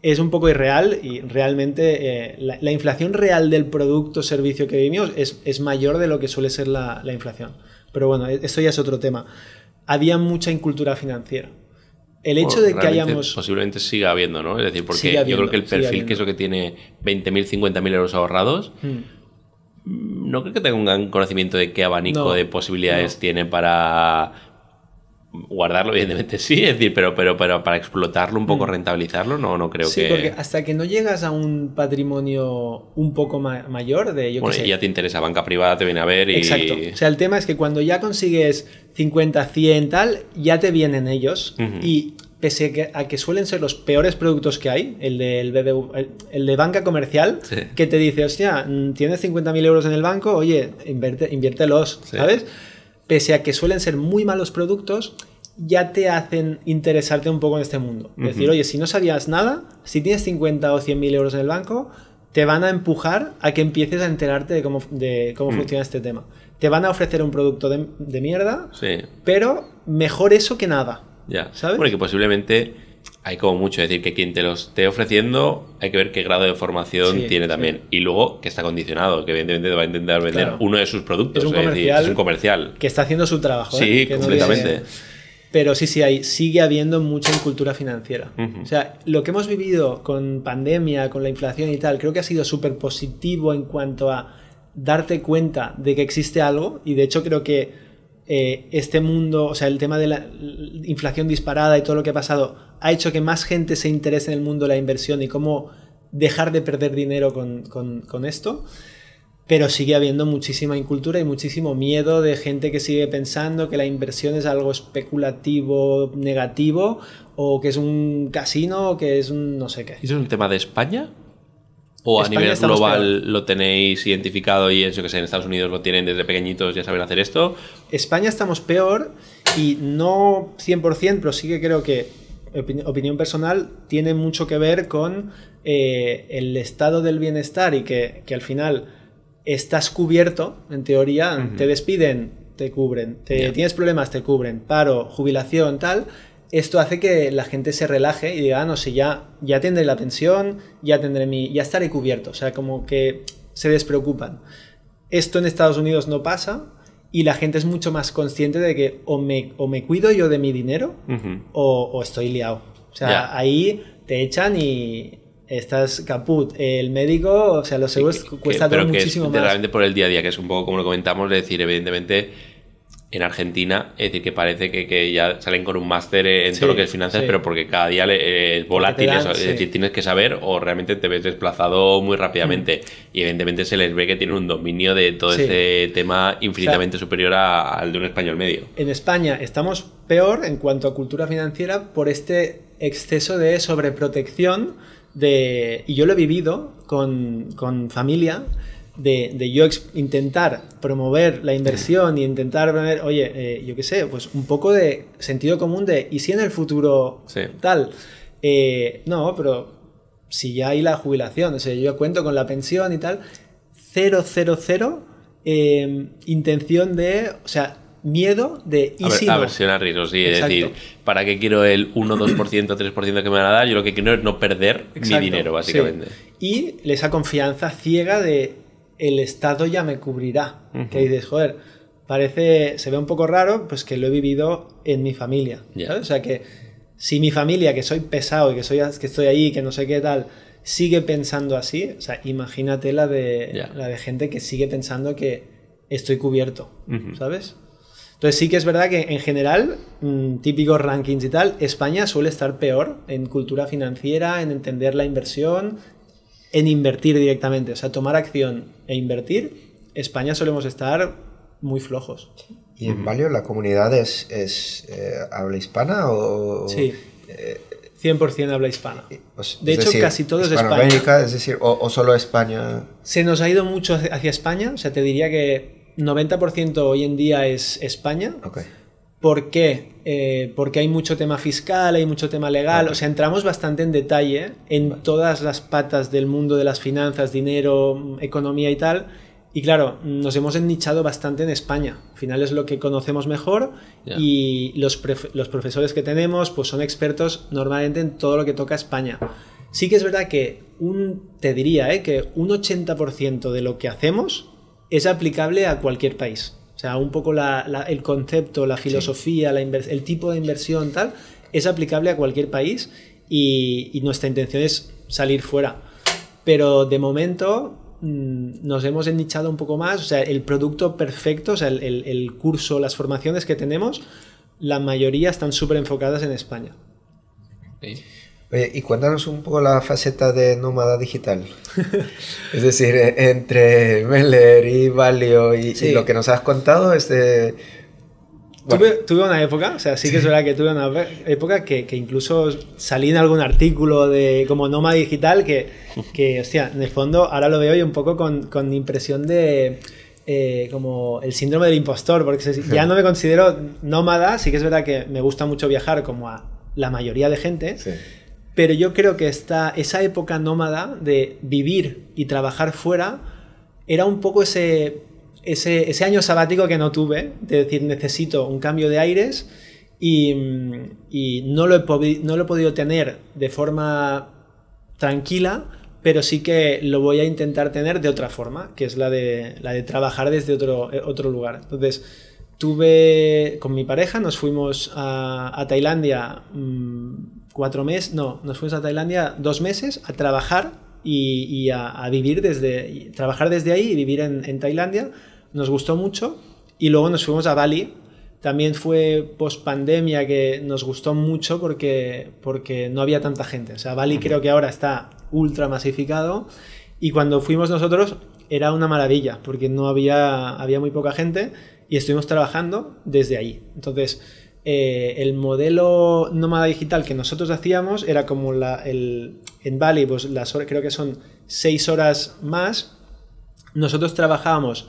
B: es un poco irreal y realmente eh, la, inflación real del producto o servicio que vivimos es, mayor de lo que suele ser la, la inflación. Pero bueno, e, esto ya es otro tema. Había mucha incultura financiera el hecho de que hayamos...
C: Posiblemente siga habiendo, ¿no? Es decir, porque yo creo que el perfil que es lo que tiene 20.000, 50.000 euros ahorrados,
B: hmm.
C: no creo que tenga un gran conocimiento de qué abanico de posibilidades tiene para guardarlo, evidentemente sí, es decir, pero, pero, pero para explotarlo un poco, mm. rentabilizarlo, no, no creo que. Sí, porque
B: hasta que no llegas a un patrimonio un poco mayor de yo Bueno, ya
C: te interesa, banca privada te viene a ver y. Exacto. O sea,
B: el tema es que cuando ya consigues 50, 100, tal, ya te vienen ellos y pese a que, suelen ser los peores productos que hay, el de, el de banca comercial, que te dice, sea, mm, tienes 50.000 euros en el banco, oye, invierte, inviértelos, ¿sabes? pese a que suelen ser muy malos productos, ya te hacen interesarte un poco en este mundo. Es Decir, oye, si no sabías nada, si tienes 50 o 100 mil euros en el banco, te van a empujar a que empieces a enterarte de cómo, mm. funciona este tema. Te van a ofrecer un producto de, mierda, pero mejor eso que nada.
C: Ya. ¿sabes? Porque posiblemente hay como mucho. decir, que quien te lo esté ofreciendo, hay que ver qué grado de formación tiene también. Y luego que está condicionado, que evidentemente va a intentar vender uno de sus productos. Es un, comercial es un comercial.
B: Que está haciendo su trabajo. Sí, ¿eh? completamente. Pero sí, sí, hay, sigue habiendo mucha cultura financiera. O sea, lo que hemos vivido con pandemia, con la inflación y tal, creo que ha sido súper positivo en cuanto a darte cuenta de que existe algo. Y de hecho creo que eh, este mundo, o sea, el tema de la inflación disparada y todo lo que ha pasado, ha hecho que más gente se interese en el mundo de la inversión y cómo dejar de perder dinero con, esto. Pero sigue habiendo muchísima incultura y muchísimo miedo de gente que sigue pensando que la inversión es algo especulativo, negativo, o que es un casino, o que es un no sé qué.
C: ¿Es un tema de España? O a nivel global lo tenéis identificado y eso que sé, en Estados Unidos lo tienen desde pequeñitos, ya saben hacer esto.
B: España estamos peor y no 100%, pero sí que creo que opinión personal tiene mucho que ver con eh, el estado del bienestar y que, al final estás cubierto, en teoría, te despiden, te cubren, te, tienes problemas, te cubren, paro, jubilación, tal esto hace que la gente se relaje y diga, ah, no sé, ya, ya tendré la pensión, ya tendré mi, ya estaré cubierto. O sea, como que se despreocupan. Esto en Estados Unidos no pasa y la gente es mucho más consciente de que o me, cuido yo de mi dinero o, estoy liado. O sea, ahí te echan y estás caput. El médico, o sea, los seguros cuesta todo muchísimo que Realmente
C: por el día a día, que es un poco como lo comentamos, de decir, evidentemente en Argentina, es decir, que parece que, ya salen con un máster en todo lo que es finanzas, pero porque cada día eh, es volátil, es, decir, tienes que saber o realmente te ves desplazado muy rápidamente. Mm. Y evidentemente se les ve que tienen un dominio de todo ese tema infinitamente superior al de un español medio.
B: En España estamos peor en cuanto a cultura financiera por este exceso de sobreprotección de... Y yo lo he vivido con, con familia de, yo intentar promover la inversión y intentar oye, eh, yo qué sé, pues un poco de sentido común de, ¿y si en el futuro tal? Eh, no, pero si ya hay la jubilación, o sea, yo cuento con la pensión y tal, cero, cero, cero, em, intención de, o sea, miedo de y a ver,
C: si a sí, es decir, ¿para qué quiero el 1, 2%, 3% que me van a dar? Yo lo que quiero es no perder mi dinero, básicamente.
B: Y esa confianza ciega de el Estado ya me cubrirá. Qué dices, joder, parece, se ve un poco raro, pues que lo he vivido en mi familia. O sea que si mi familia, que soy pesado y que, soy, que estoy ahí, que no sé qué tal, sigue pensando así, o sea, imagínate la de, la de gente que sigue pensando que estoy cubierto, ¿sabes? Entonces sí que es verdad que en general, mm, típicos rankings y tal, España suele estar peor en cultura financiera, en entender la inversión, en invertir directamente, o sea, tomar acción e invertir, España solemos estar muy flojos.
A: ¿Y en Valio la comunidad es, eh, habla hispana o...? Sí.
B: 100% eh, habla hispana. Pues, de hecho, casi todo es España.
A: Es decir, o, solo España.
B: Se nos ha ido mucho hacia España, o sea, te diría que 90% hoy en día es España. Okay. ¿Por qué? Eh, porque hay mucho tema fiscal, hay mucho tema legal, o sea, entramos bastante en detalle en todas las patas del mundo de las finanzas, dinero, economía y tal. Y claro, nos hemos ennichado bastante en España. Al final es lo que conocemos mejor y los, profesores que tenemos pues son expertos normalmente en todo lo que toca España. Sí que es verdad que un, te diría eh, que un 80% de lo que hacemos es aplicable a cualquier país. O sea, un poco el concepto, la filosofía, el tipo de inversión, tal, es aplicable a cualquier país y, nuestra intención es salir fuera. Pero de momento mm, nos hemos ennichado un poco más, o sea, el producto perfecto, o sea, el, curso, las formaciones que tenemos, la mayoría están súper enfocadas en España.
A: Oye, y cuéntanos un poco la faceta de nómada digital. *laughs* es decir, eh, entre Meller y Valio y, lo que nos has contado, este... Tuve, tuve, una época, o sea, sí que es verdad que tuve una
B: época que, que incluso salí en algún artículo de como nómada digital que, *laughs* que, hostia, en el fondo ahora lo veo y un poco con, con impresión de... Eh, como el síndrome del impostor, porque ya no me considero nómada, sí que es verdad que me gusta mucho viajar como a la mayoría de gente, sí pero yo creo que esa época nómada de vivir y trabajar fuera era un poco ese, ese, año sabático que no tuve, de decir necesito un cambio de aires y, no, lo he no lo podido tener de forma tranquila, pero sí que lo voy a intentar tener de otra forma, que es la de, la de trabajar desde otro, eh, otro lugar. Entonces, tuve con mi pareja, nos fuimos a, Tailandia. Mm, cuatro meses, no, nos fuimos a Tailandia dos meses a trabajar y, a, vivir desde, trabajar desde ahí y vivir en, en, Tailandia. Nos gustó mucho y luego nos fuimos a Bali. También fue post pandemia que nos gustó mucho porque, porque no había tanta gente. O sea, Bali creo que ahora está ultra masificado y cuando fuimos nosotros era una maravilla porque no había, había muy poca gente y estuvimos trabajando desde ahí. Entonces, eh, el modelo nómada digital que nosotros hacíamos era como la, en Bali, pues creo que son seis horas más, nosotros trabajábamos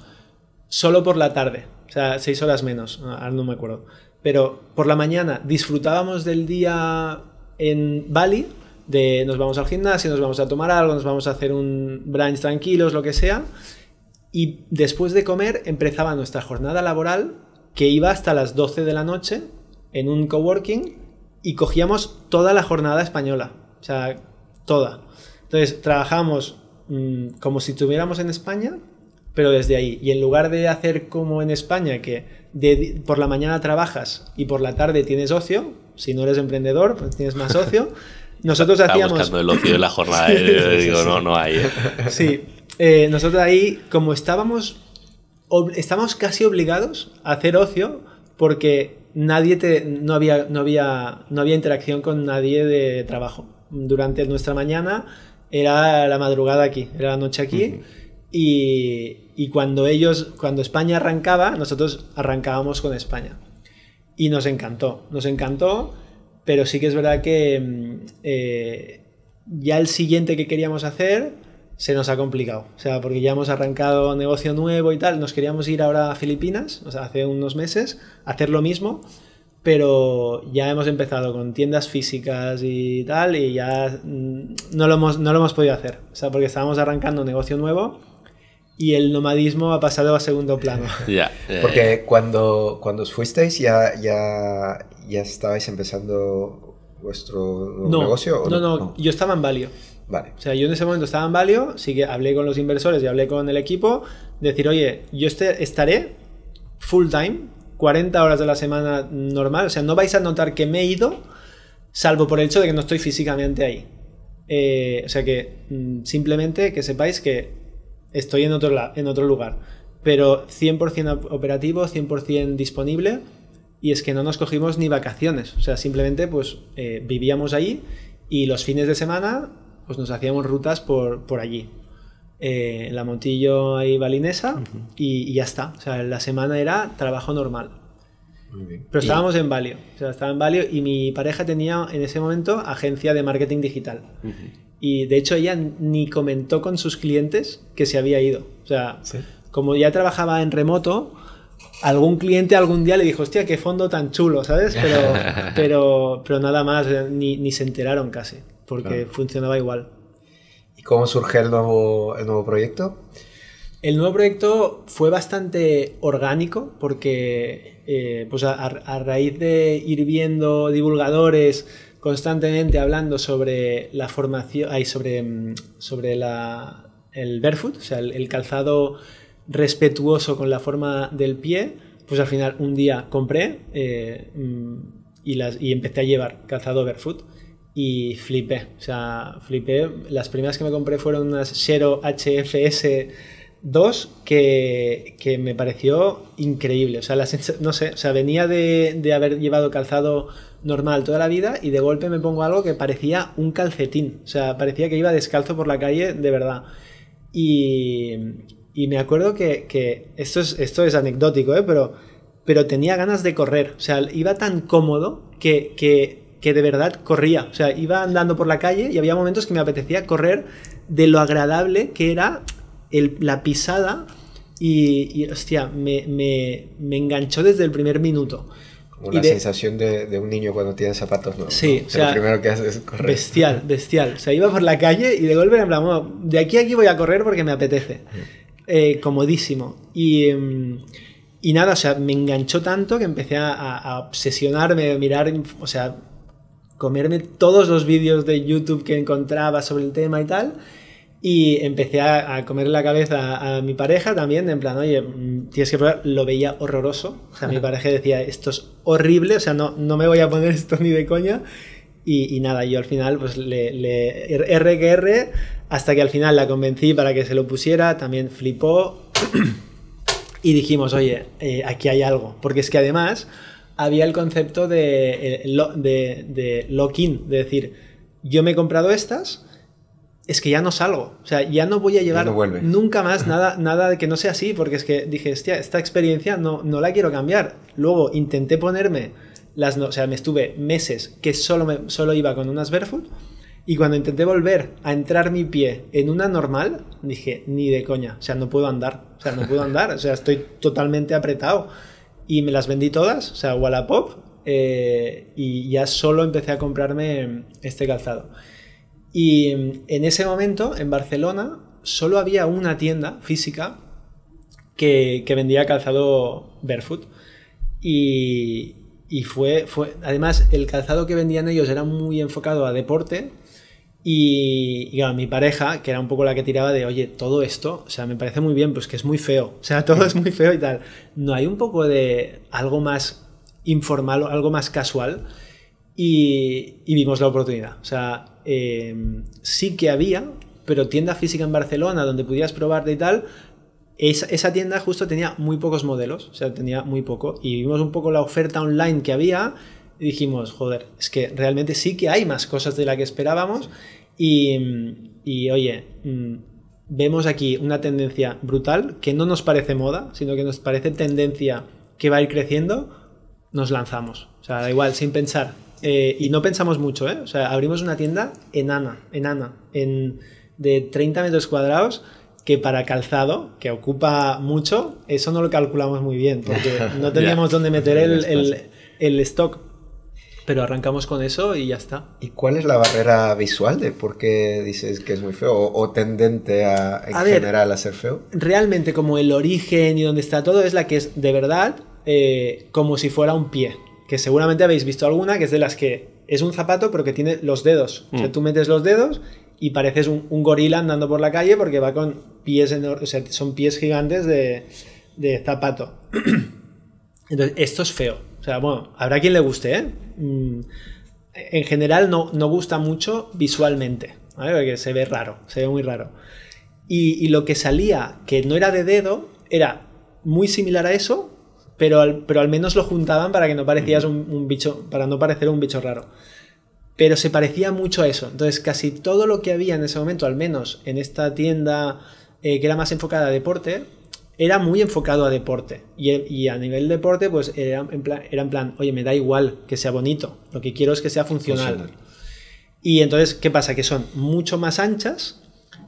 B: solo por la tarde, o sea, seis horas menos, ahora no me acuerdo, pero por la mañana disfrutábamos del día en Bali, de nos vamos al gimnasio, nos vamos a tomar algo, nos vamos a hacer un brunch tranquilos, lo que sea, y después de comer empezaba nuestra jornada laboral que iba hasta las 12 de la noche en un coworking y cogíamos toda la jornada española, o sea, toda. Entonces, trabajamos mm, como si estuviéramos en España, pero desde ahí. Y en lugar de hacer como en España, que por la mañana trabajas y por la tarde tienes ocio, si no eres emprendedor, pues tienes más ocio. *laughs* Nosotros hacíamos. buscando el ocio de la
C: jornada. *laughs* Eh, digo, no, no hay. Eh.
B: sí, eh, nosotros ahí, como estábamos, estábamos casi obligados a hacer ocio, porque nadie te, no, había, no, había, no había interacción con nadie de trabajo. Durante nuestra mañana era la madrugada aquí, era la noche aquí. y, cuando ellos, cuando España arrancaba, nosotros arrancábamos con España. Y nos encantó, nos encantó, pero sí que es verdad que mm, eh, ya el siguiente que queríamos hacer se nos ha complicado. O sea, porque ya hemos arrancado negocio nuevo y tal. Nos queríamos ir ahora a Filipinas, o sea, hace unos meses, hacer lo mismo, pero ya hemos empezado con tiendas físicas y tal, y ya mm, no lo hemos, no lo hemos podido hacer. O sea, porque estábamos arrancando negocio nuevo y el nomadismo ha pasado a segundo plano. *laughs*
A: Ya. porque Cuando, cuando os fuisteis ya, ya, ya estabais empezando vuestro negocio. no, no, no,
B: yo estaba en Valio yo en ese momento estaba en Valio, sí que hablé con los inversores y hablé con el equipo, decir, oye, yo este, estaré full time, 40 horas de la semana normal, o sea, no vais a notar que me he ido, salvo por el hecho de que no estoy físicamente ahí. Eh, o sea que mm, simplemente que sepáis que estoy en otro, en otro lugar, pero 100% operativo, 100% disponible, y es que no nos cogimos ni vacaciones, o sea, simplemente pues eh, vivíamos ahí y los fines de semana pues nos hacíamos rutas por, por allí. Eh, la Montillo y Balinesa y, ya está. O sea, la semana era trabajo normal. Pero estábamos en Valio. O sea, estaba en Valio y mi pareja tenía en ese momento agencia de marketing digital. Y de hecho ella ni comentó con sus clientes que se había ido. O sea, como ya trabajaba en remoto, algún cliente algún día le dijo, hostia, qué fondo tan chulo, ¿sabes? Pero, *laughs* pero, pero nada más, eh, ni, ni se enteraron casi porque funcionaba igual.
A: ¿Y cómo surge el nuevo, proyecto?
B: El nuevo proyecto fue bastante orgánico porque eh, pues a, raíz de ir viendo divulgadores constantemente hablando sobre la formación, sobre, mm, sobre la, el barefoot, o sea, el, calzado respetuoso con la forma del pie, pues al final un día compré eh, mm, y, las, y empecé a llevar calzado barefoot y flipé. O sea, flipé. Las primeras que me compré fueron unas Xero HFS 2 que, me pareció increíble. O sea, las, no sé, o sea, venía de, haber llevado calzado normal toda la vida y de golpe me pongo algo que parecía un calcetín. O sea, parecía que iba descalzo por la calle de verdad. Y, y me acuerdo que, esto, es, esto es anecdótico, ¿eh? pero, pero tenía ganas de correr. O sea, iba tan cómodo que, que que de verdad corría. O sea, iba andando por la calle y había momentos que me apetecía correr de lo agradable que era la pisada y, hostia, me, me, me, enganchó desde el primer minuto.
A: Como la sensación de, un niño cuando tiene zapatos nuevos. Sí, ¿no? o sea, lo primero que hace es correr. Bestial,
B: bestial. O sea, iba por la calle y de golpe me hablaba, de aquí a aquí voy a correr porque me apetece. Mm. Eh, comodísimo. Y... Mm, y nada, o sea, me enganchó tanto que empecé a, a obsesionarme, a mirar, o sea, comerme todos los vídeos de YouTube que encontraba sobre el tema y tal. Y empecé a, a comer la cabeza a, mi pareja también, en plan, oye, mm, tienes que probar, lo veía horroroso. O sea, mi pareja decía, esto es horrible, o sea, no, no me voy a poner esto ni de coña. Y, nada, yo al final, pues le, le R que R, hasta que al final la convencí para que se lo pusiera, también flipó. *clears throat* y dijimos, oye, eh, aquí hay algo. Porque es que además, había el concepto eh, de, de, lock-in, de decir, yo me he comprado estas, es que ya no salgo, o sea, ya no voy a llevar nunca más nada, nada que no sea así, porque es que dije, hostia, esta experiencia no, no la quiero cambiar. Luego intenté ponerme las, o sea, me estuve meses que solo, solo iba con unas barefoot. Y cuando intenté volver a entrar mi pie en una normal, dije, ni de coña, o sea, no puedo andar, o sea, no puedo andar, o sea, estoy totalmente apretado y me las vendí todas, o sea, Wallapop, pop eh, y ya solo empecé a comprarme este calzado. Y en ese momento, en Barcelona, solo había una tienda física que, vendía calzado barefoot. Y, fue, fue, además, el calzado que vendían ellos era muy enfocado a deporte, y, mi pareja, que era un poco la que tiraba de, oye, todo esto, o sea, me parece muy bien, pues que es muy feo, o sea, *laughs* todo es muy feo y tal. No hay un poco de algo más informal, algo más casual. Y, vimos la oportunidad. O sea, em, sí que había, pero tienda física en Barcelona donde pudieras probarte y tal, esa, tienda justo tenía muy pocos modelos, o sea, tenía muy poco. Y vimos un poco la oferta online que había dijimos, joder, es que realmente sí que hay más cosas de las que esperábamos y, mm, oye, mm, vemos aquí una tendencia brutal que no nos parece moda, sino que nos parece tendencia que va a ir creciendo, nos lanzamos. O sea, da igual, sin pensar. Eh, y no pensamos mucho, ¿eh? O sea, abrimos una tienda en Ana en, de 30 metros cuadrados que para calzado, que ocupa mucho, eso no lo calculamos muy bien, porque *laughs* no teníamos dónde meter el, el, el stock. Pero arrancamos con eso y ya está.
A: ¿Y cuál es la barrera visual de por qué dices que es muy feo o, tendente a, en general a ser feo?
B: Realmente como el origen y donde está todo es la que es de verdad eh, como si fuera un pie. Que seguramente habéis visto alguna que es de las que es un zapato pero que tiene los dedos. O sea, mm. tú metes los dedos y pareces un, gorila andando por la calle porque va con pies, o sea, son pies gigantes de, de zapato. *clears throat* Entonces, esto es feo. O sea, bueno, habrá quien le guste, ¿eh? Mm, en general no, no gusta mucho visualmente, porque se ve raro, se ve muy raro. Y, lo que salía, que no era de dedo, era muy similar a eso, pero al, pero al menos lo juntaban para que no parecías un, bicho, para no parecer un bicho raro pero se parecía mucho a eso. Entonces, casi todo lo que había en ese momento, al menos en esta tienda eh, que era más enfocada a deporte, era muy enfocado a deporte. Y, a nivel deporte, pues era en, plan, oye, me da igual que sea bonito, lo que quiero es que sea funcional. Y entonces, ¿qué pasa? Que son mucho más anchas,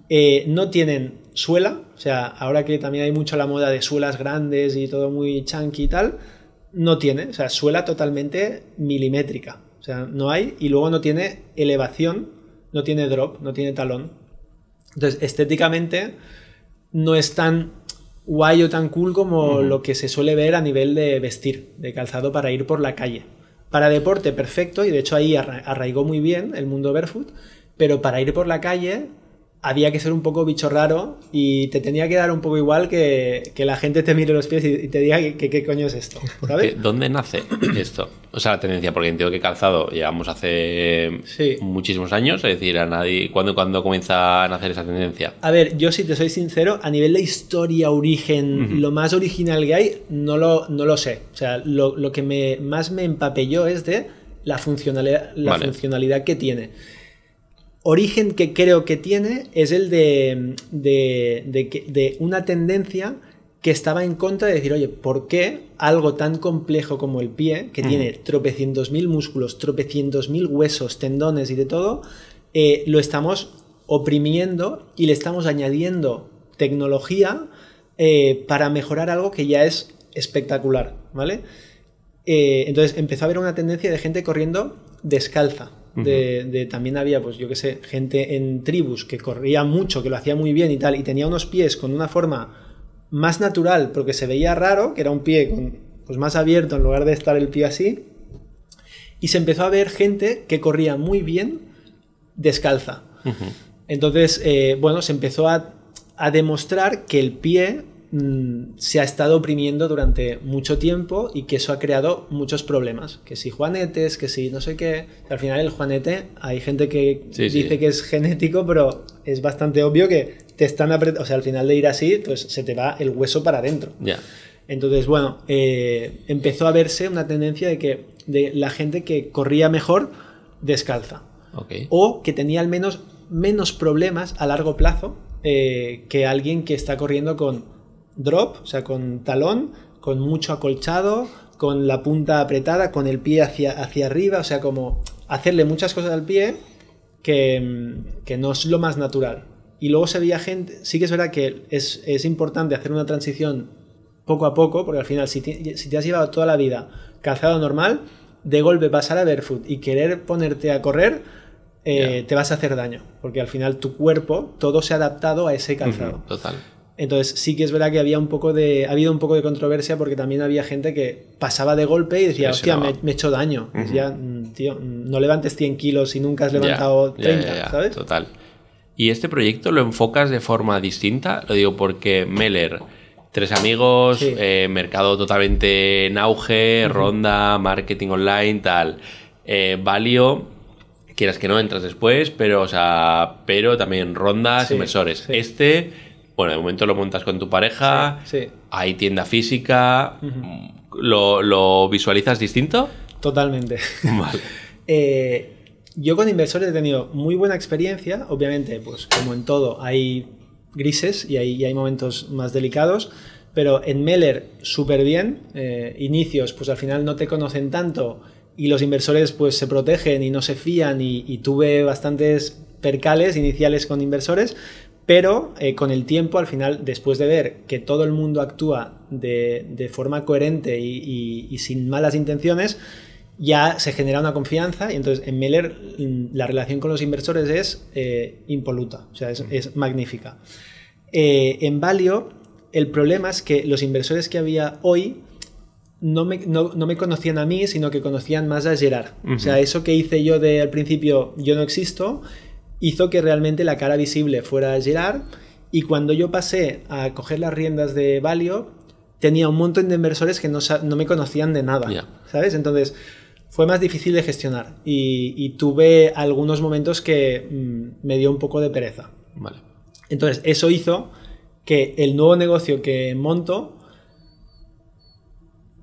B: eh, no tienen suela, o sea, ahora que también hay mucho la moda de suelas grandes y todo muy chunky y tal, no tiene, o sea, suela totalmente milimétrica, o sea, no hay, y luego no tiene elevación, no tiene drop, no tiene talón. Entonces, estéticamente no están tan guay o tan cool como lo que se suele ver a nivel de vestir, de calzado para ir por la calle. Para deporte, perfecto, y de hecho ahí arraigó muy bien el mundo barefoot, pero para ir por la calle, había que ser un poco bicho raro y te tenía que dar un poco igual que, la gente te mire los pies y, te diga que, qué coño es esto.
C: *laughs* ¿Dónde nace *coughs* esto? O sea, la tendencia, porque entiendo que calzado llevamos hace muchísimos años, es decir, a nadie. ¿Cuándo, ¿Cuándo comienza a nacer esa tendencia?
B: A ver, yo si te soy sincero, a nivel de historia, origen, lo más original que hay, no lo, no lo sé. O sea, lo, que me, más me empapelló es de la funcionalidad, la funcionalidad que tiene origen que creo que tiene es el de, una tendencia que estaba en contra de decir, oye, ¿por qué algo tan complejo como el pie, que tiene tropecientos mil músculos, tropecientos mil huesos, tendones y de todo, eh, lo estamos oprimiendo y le estamos añadiendo tecnología eh, para mejorar algo que ya es espectacular, ¿vale? Eh, entonces empezó a haber una tendencia de gente corriendo descalza, de, también había, pues yo que sé, gente en tribus que corría mucho, que lo hacía muy bien y tal, y tenía unos pies con una forma más natural, porque se veía raro, que era un pie pues más abierto en lugar de estar el pie así. Y se empezó a ver gente que corría muy bien descalza. Entonces, eh, bueno, se empezó a, a demostrar que el pie Mm, se ha estado oprimiendo durante mucho tiempo y que eso ha creado muchos problemas. Que si juanetes, que si no sé qué. Al final el juanete, hay gente que dice que es genético, pero es bastante obvio que te están apretando. O sea, al final de ir así, pues se te va el hueso para adentro. Entonces, bueno, eh, empezó a verse una tendencia de que de la gente que corría mejor descalza. O que tenía al menos menos problemas a largo plazo eh, que alguien que está corriendo con drop, o sea, con talón, con mucho acolchado, con la punta apretada, con el pie hacia, hacia arriba, o sea, como hacerle muchas cosas al pie que, no es lo más natural. Y luego se veía gente, sí que es verdad que es, importante hacer una transición poco a poco, porque al final, si te, has llevado toda la vida calzado normal, de golpe pasar a barefoot y querer ponerte a correr, eh, te vas a hacer daño, porque al final tu cuerpo, todo se ha adaptado a ese calzado. total. Entonces sí que es verdad que había un poco de, ha habido un poco de controversia porque también había gente que pasaba de golpe y decía, hostia, me, he hecho daño. Decía, mm, tío, mm, no levantes 100 kilos y nunca has levantado 30,
C: ¿sabes? Total. ¿Y este proyecto lo enfocas de forma distinta? Lo digo porque Meller, Tres Amigos, eh, mercado totalmente en auge, ronda, marketing online, tal. Eh, Valio, quieras que no, entras después, pero, o sea, pero también rondas, inversores. Este bueno, de momento lo montas con tu pareja, sí, hay tienda física, ¿lo, visualizas distinto?
B: Totalmente. *laughs* Eh, yo con inversores he tenido muy buena experiencia, obviamente, pues como en todo, hay grises y hay, momentos más delicados, pero en Meller súper bien, eh, inicios, pues al final no te conocen tanto y los inversores pues se protegen y no se fían y tuve bastantes percales iniciales con inversores, pero eh, con el tiempo, al final, después de ver que todo el mundo actúa de, forma coherente y, sin malas intenciones, ya se genera una confianza y entonces en Meller mm, la relación con los inversores es eh, impoluta, o sea, es, mm. magnífica. Eh, en Valio, el problema es que los inversores que había hoy no me, conocían a mí, sino que conocían más a Gerard. O sea, eso que hice yo de al principio, yo no existo, hizo que realmente la cara visible fuera Gerard y cuando yo pasé a coger las riendas de Valio tenía un montón de inversores que no, me conocían de nada, ¿sabes? Entonces fue más difícil de gestionar y, tuve algunos momentos que mm, me dio un poco de pereza. Entonces eso hizo que el nuevo negocio que monto,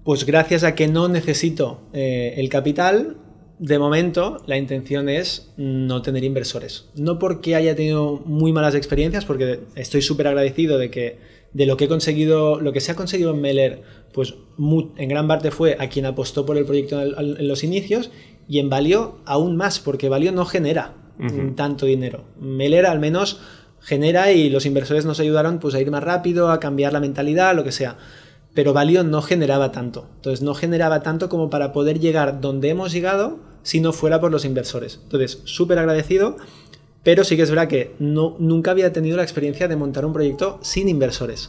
B: pues gracias a que no necesito eh, el capital, de momento, la intención es no tener inversores. No porque haya tenido muy malas experiencias, porque estoy súper agradecido de que de lo que he conseguido, lo que se ha conseguido en Meller, pues en gran parte fue a quien apostó por el proyecto en, los inicios y en Valio aún más, porque Valio no genera tanto dinero. Meller al menos genera y los inversores nos ayudaron pues a ir más rápido, a cambiar la mentalidad, lo que sea pero Valio no generaba tanto. Entonces no generaba tanto como para poder llegar donde hemos llegado si no fuera por los inversores. Entonces, súper agradecido, pero sí que es verdad que no, nunca había tenido la experiencia de montar un proyecto sin inversores,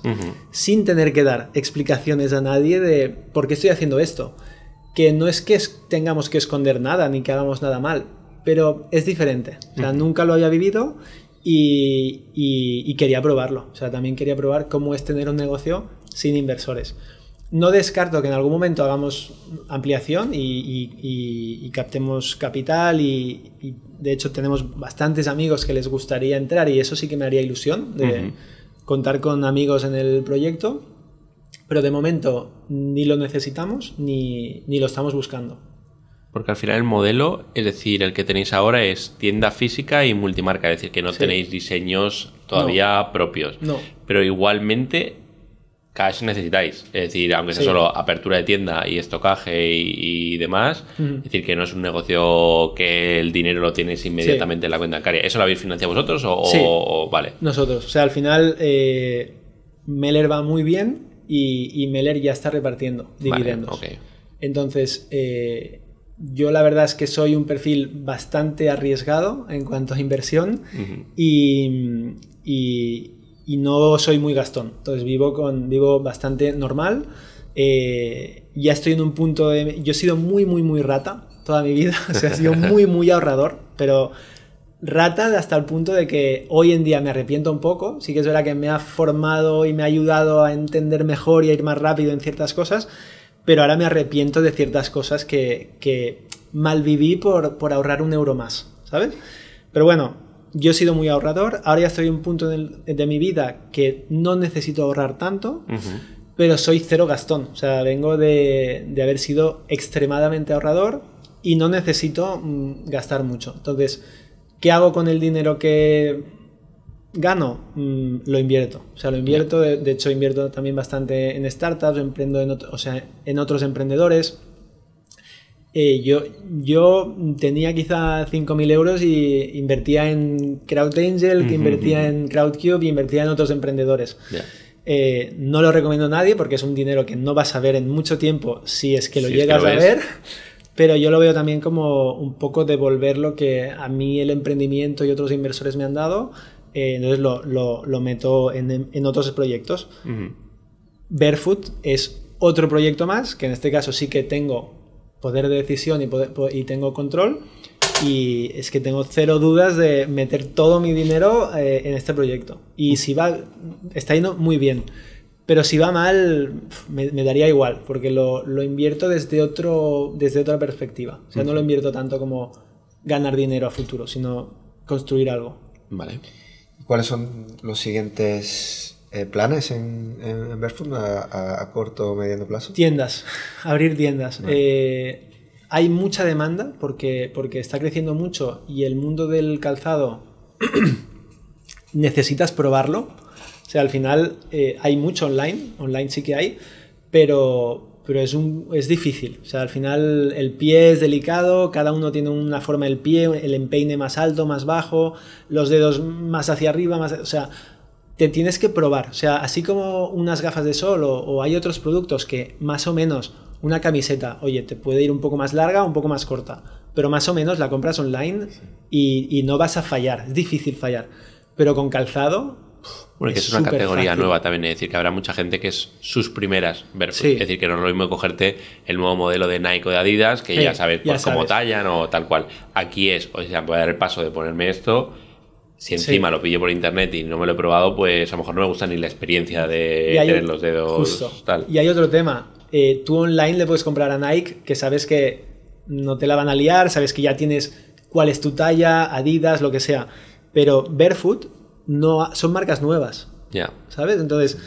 B: sin tener que dar explicaciones a nadie de por qué estoy haciendo esto. Que no es que tengamos que esconder nada ni que hagamos nada mal, pero es diferente. O nunca lo había vivido y, quería probarlo. O sea, también quería probar cómo es tener un negocio sin inversores. No descarto que en algún momento hagamos ampliación y, captemos capital y, de hecho tenemos bastantes amigos que les gustaría entrar y eso sí que me haría ilusión de contar con amigos en el proyecto, pero de momento ni lo necesitamos ni, lo estamos buscando.
C: Porque al final el modelo, es decir, el que tenéis ahora es tienda física y multimarca, es decir, que no tenéis diseños todavía propios. Pero igualmente cash necesitáis. Es decir, aunque sea solo apertura de tienda y estocaje y, demás, es decir, que no es un negocio que el dinero lo tienes inmediatamente en la cuenta bancaria. ¿Eso lo habéis financiado vosotros o, vale?
B: Nosotros. O sea, al final eh, Meller va muy bien y, Meller ya está repartiendo dividendos. Entonces, eh, yo la verdad es que soy un perfil bastante arriesgado en cuanto a inversión y y no soy muy gastón. Entonces vivo, con, vivo bastante normal. Eh, ya estoy en un punto de... Yo he sido muy, muy, muy rata toda mi vida. *laughs* O sea, he sido *laughs* muy, muy ahorrador, pero rata hasta el punto de que hoy en día me arrepiento un poco. Sí que es verdad que me ha formado y me ha ayudado a entender mejor y a ir más rápido en ciertas cosas, pero ahora me arrepiento de ciertas cosas que, que mal viví por, por ahorrar un euro más, ¿sabes? Pero bueno, yo he sido muy ahorrador, ahora ya estoy en un punto de, mi vida que no necesito ahorrar tanto, pero soy cero gastón, o sea, vengo de, haber sido extremadamente ahorrador y no necesito mm, gastar mucho. Entonces, ¿qué hago con el dinero que gano? Mm, lo invierto, o sea, lo invierto, de, hecho invierto también bastante en startups, emprendo o sea, en otros emprendedores eh, yo, yo tenía quizá 5.000 euros y invertía en Crowd Angel, que invertía en Crowd en CrowdCube y invertía en otros emprendedores. Eh, no lo recomiendo a nadie porque es un dinero que no vas a ver en mucho tiempo si es que lo llegas a ver. Pero yo lo veo también como un poco devolver lo que a mí el emprendimiento y otros inversores me han dado. Eh, entonces lo, meto en, otros proyectos. Barefoot es otro proyecto más, que en este caso sí que tengo poder de decisión y, tengo control. Y es que tengo cero dudas de meter todo mi dinero eh, en este proyecto. Y mm. si va, está yendo muy bien. Pero si va mal, me, daría igual, porque lo, invierto desde, otro, desde otra perspectiva. O sea, no lo invierto tanto como ganar dinero a futuro, sino construir algo.
A: Vale. ¿Cuáles son los siguientes eh, ¿Planes en, en, a, corto o mediano plazo?
B: Tiendas, *laughs* abrir tiendas. Eh, hay mucha demanda porque, porque está creciendo mucho y el mundo del calzado *clears throat* necesitas probarlo. O sea, al final eh, hay mucho online, online sí que hay, pero, pero es, un, es difícil. O sea, al final el pie es delicado, cada uno tiene una forma del pie, el empeine más alto, más bajo, los dedos más hacia arriba, más... O sea, te tienes que probar. O sea, así como unas gafas de sol o, hay otros productos que más o menos una camiseta, oye, te puede ir un poco más larga o un poco más corta, pero más o menos la compras online y, no vas a fallar. Es difícil fallar. Pero con calzado. es que es
C: una categoría nueva también, es decir, que habrá mucha gente que es sus primeras versiones, Es decir, que no es lo mismo cogerte el nuevo modelo de Nike o de Adidas, que ya sabes, ya sabes. cómo tallan o tal cual. Aquí es, o sea, voy a dar el paso de ponerme esto, si encima lo pillo por internet y no me lo he probado, pues a lo mejor no me gusta ni la experiencia de tener los dedos. Y
B: hay otro tema. Eh, tú online le puedes comprar a Nike, que sabes que no te la van a liar, sabes que ya tienes cuál es tu talla, Adidas, lo que sea. Pero Barefoot no son marcas nuevas. Ya. ¿Sabes? Entonces,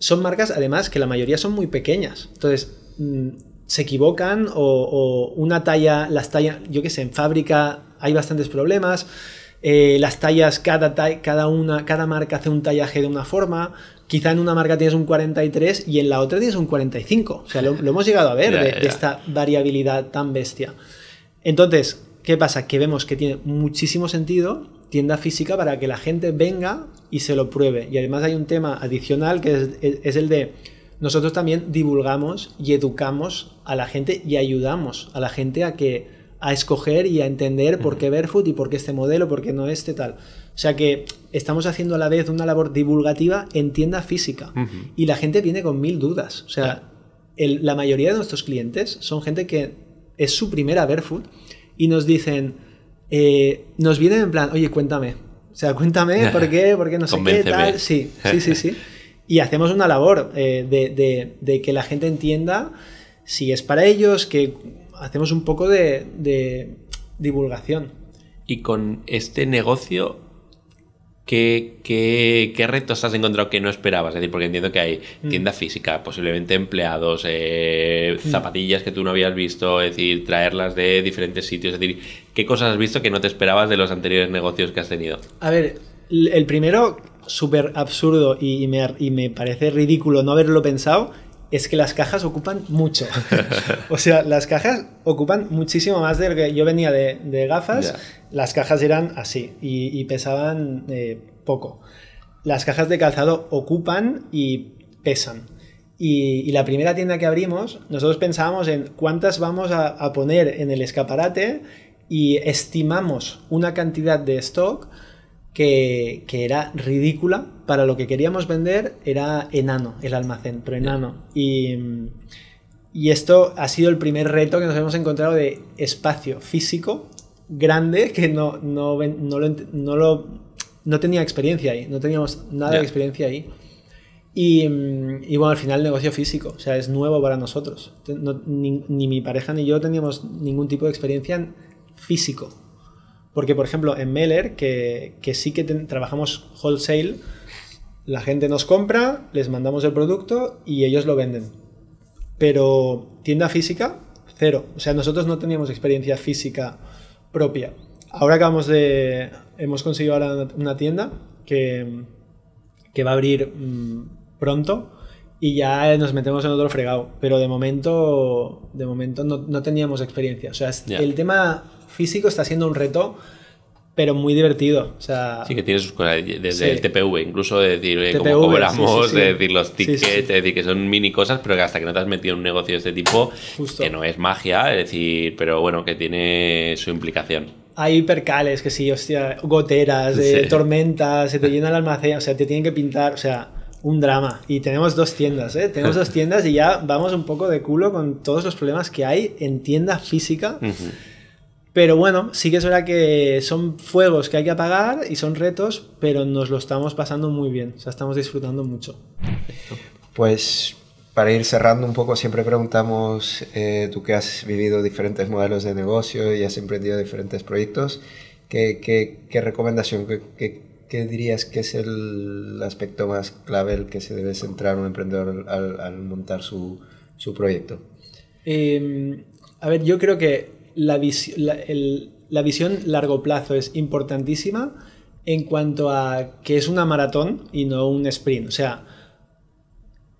B: son marcas además que la mayoría son muy pequeñas. Entonces, mm, se equivocan o, o, una talla, las tallas, yo qué sé, en fábrica hay bastantes problemas. Eh, las tallas, cada, cada, una, cada marca hace un tallaje de una forma, quizá en una marca tienes un 43 y en la otra tienes un 45. O sea, lo, hemos llegado a ver de, esta variabilidad tan bestia. Entonces, ¿qué pasa? Que vemos que tiene muchísimo sentido tienda física para que la gente venga y se lo pruebe. Y además hay un tema adicional que es el de nosotros también divulgamos y educamos a la gente y ayudamos a la gente a que a escoger y a entender por qué Barefoot y por qué este modelo, por qué no este tal. O sea que estamos haciendo a la vez una labor divulgativa en tienda física y la gente viene con mil dudas. O sea, la mayoría de nuestros clientes son gente que es su primera Barefoot y nos dicen, eh, nos vienen en plan, oye, cuéntame. O sea, cuéntame *laughs* por qué, por qué no sé qué, tal. Sí, sí, sí, *laughs* Y hacemos una labor eh, de que la gente entienda si es para ellos, que hacemos un poco de, divulgación.
C: Y con este negocio, ¿qué, retos has encontrado que no esperabas? Es decir, porque entiendo que hay mm. tienda física, posiblemente empleados, eh, mm. zapatillas que tú no habías visto, es decir, traerlas de diferentes sitios. Es decir, ¿qué cosas has visto que no te esperabas de los anteriores negocios que has tenido?
B: A ver, el primero, súper absurdo y me parece ridículo no haberlo pensado, es que las cajas ocupan mucho. *laughs* o sea, las cajas ocupan muchísimo más de lo que yo venía de, gafas. Las cajas eran así y, pesaban eh, poco. Las cajas de calzado ocupan y pesan. Y, la primera tienda que abrimos, nosotros pensábamos en cuántas vamos a, a poner en el escaparate y estimamos una cantidad de stock que, era ridícula para lo que queríamos vender, era enano el almacén, pero enano. Y, esto ha sido el primer reto que nos hemos encontrado de espacio físico grande que no, no, no, lo, tenía experiencia ahí, no teníamos nada de experiencia ahí. Y, bueno, al final el negocio físico, o sea, es nuevo para nosotros. ni, mi pareja ni yo teníamos ningún tipo de experiencia físico. Porque, por ejemplo, en Meller, que, sí que trabajamos wholesale, la gente nos compra, les mandamos el producto y ellos lo venden. Pero tienda física, cero. O sea, nosotros no teníamos experiencia física propia. Ahora acabamos de... Hemos conseguido ahora una tienda que, que va a abrir mm, pronto y ya nos metemos en otro fregado. Pero de momento, de momento no, teníamos experiencia. O sea, el tema físico está siendo un reto pero muy divertido. O sea, sí,
C: que tiene sus cosas desde el TPV, incluso de decir cómo cobramos, de decir los tickets, de decir que son mini cosas, pero que hasta que no te has metido en un negocio de este tipo, que no es magia, es decir, pero bueno, que tiene su implicación.
B: Hay hipercales, que sí, hostia, goteras, eh, tormentas, se te *laughs* llena el almacén, o sea, te tienen que pintar, o sea, un drama. Y tenemos dos tiendas, ¿eh? Tenemos dos *laughs* tiendas y ya vamos un poco de culo con todos los problemas que hay en tienda física. Pero bueno, sí que es verdad que son fuegos que hay que apagar y son retos, pero nos lo estamos pasando muy bien, o sea, estamos disfrutando mucho.
A: Pues para ir cerrando un poco, siempre preguntamos, eh, tú que has vivido diferentes modelos de negocio y has emprendido diferentes proyectos, ¿qué, qué, recomendación, qué, dirías que es el aspecto más clave el que se debe centrar un emprendedor al, montar su, proyecto?
B: Em, a ver, yo creo que la, la, visión largo plazo es importantísima en cuanto a que es una maratón y no un sprint. O sea,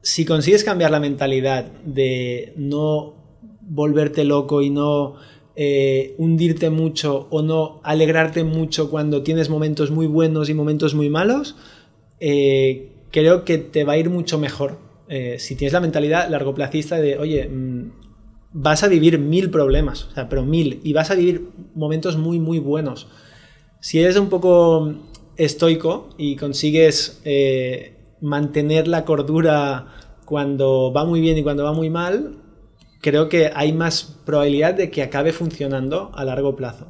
B: si consigues cambiar la mentalidad de no volverte loco y no eh, hundirte mucho o no alegrarte mucho cuando tienes momentos muy buenos y momentos muy malos, eh, creo que te va a ir mucho mejor. Eh, si tienes la mentalidad largoplacista de, oye, mm, vas a vivir mil problemas, o sea, pero mil, y vas a vivir momentos muy, muy buenos. Si eres un poco estoico y consigues eh, mantener la cordura cuando va muy bien y cuando va muy mal, creo que hay más probabilidad de que acabe funcionando a largo plazo.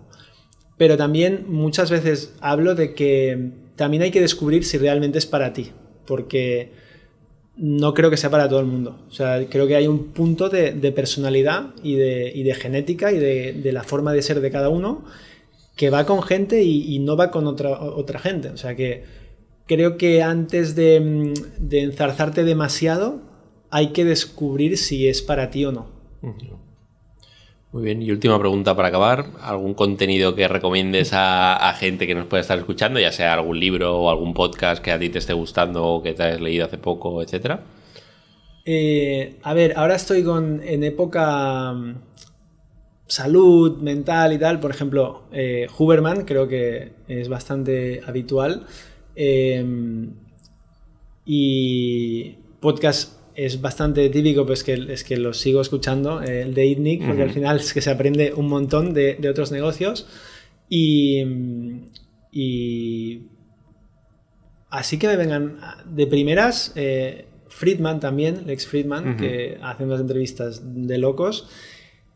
B: Pero también muchas veces hablo de que también hay que descubrir si realmente es para ti, porque no creo que sea para todo el mundo. O sea, creo que hay un punto de, personalidad y de, genética y de, la forma de ser de cada uno que va con gente y, no va con otra, gente. O sea, que creo que antes mm, de, enzarzarte demasiado hay que descubrir si es para ti o no.
C: Muy bien, y última pregunta para acabar. ¿Algún contenido que recomiendes a, gente que nos pueda estar escuchando, ya sea algún libro o algún podcast que a ti te esté gustando o que te hayas leído hace poco, etcétera?
B: Eh, a ver, ahora estoy con, en época mm, salud mental y tal. Por ejemplo, eh, Huberman creo que es bastante habitual. Eh, y podcast es bastante típico, pues que, es que lo sigo escuchando, eh, el de ITNIC, porque al final es que se aprende un montón de, otros negocios. Y, y, así que me vengan ah, de primeras, eh, Friedman también, Lex Friedman, que hace unas entrevistas de locos.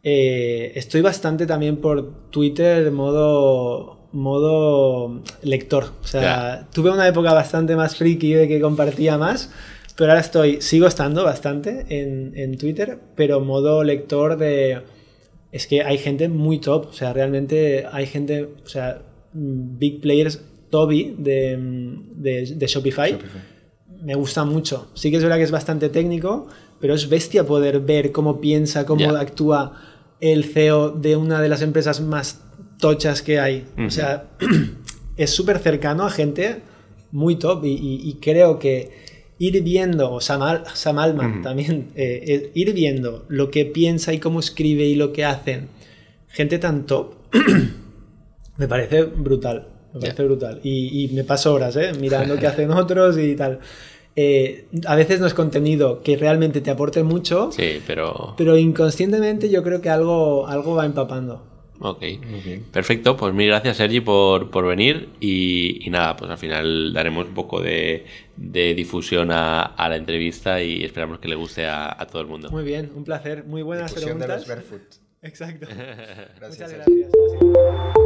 B: Eh, estoy bastante también por Twitter, de modo modo lector. O sea, tuve una época bastante más friki de que compartía más, pero ahora estoy, sigo estando bastante en, Twitter, pero modo lector de... Es que hay gente muy top, o sea, realmente hay gente, o sea, big players, Toby de, mm, Shopify, me gusta mucho. Sí que es verdad que es bastante técnico, pero es bestia poder ver cómo piensa, cómo actúa el CEO de una de las empresas más tochas que hay. O sea, *clears throat* es súper cercano a gente muy top y creo que ir viendo, o Samal también, eh, ir viendo lo que piensa y cómo escribe y lo que hacen gente tan top, *clears throat* me parece brutal. Me parece brutal. Y, me paso horas ¿eh? mirando qué *laughs* hacen otros y tal. Eh, a veces no es contenido que realmente te aporte mucho, pero... pero inconscientemente yo creo que algo, algo va empapando
C: ok. Perfecto, pues mil gracias Sergi por, venir y, nada, pues al final daremos un poco de, difusión a, la entrevista y esperamos que le guste a, todo el mundo.
B: Muy bien, un placer, muy
A: buenas preguntas. De
B: *laughs* Exacto. *laughs* Muchas gracias.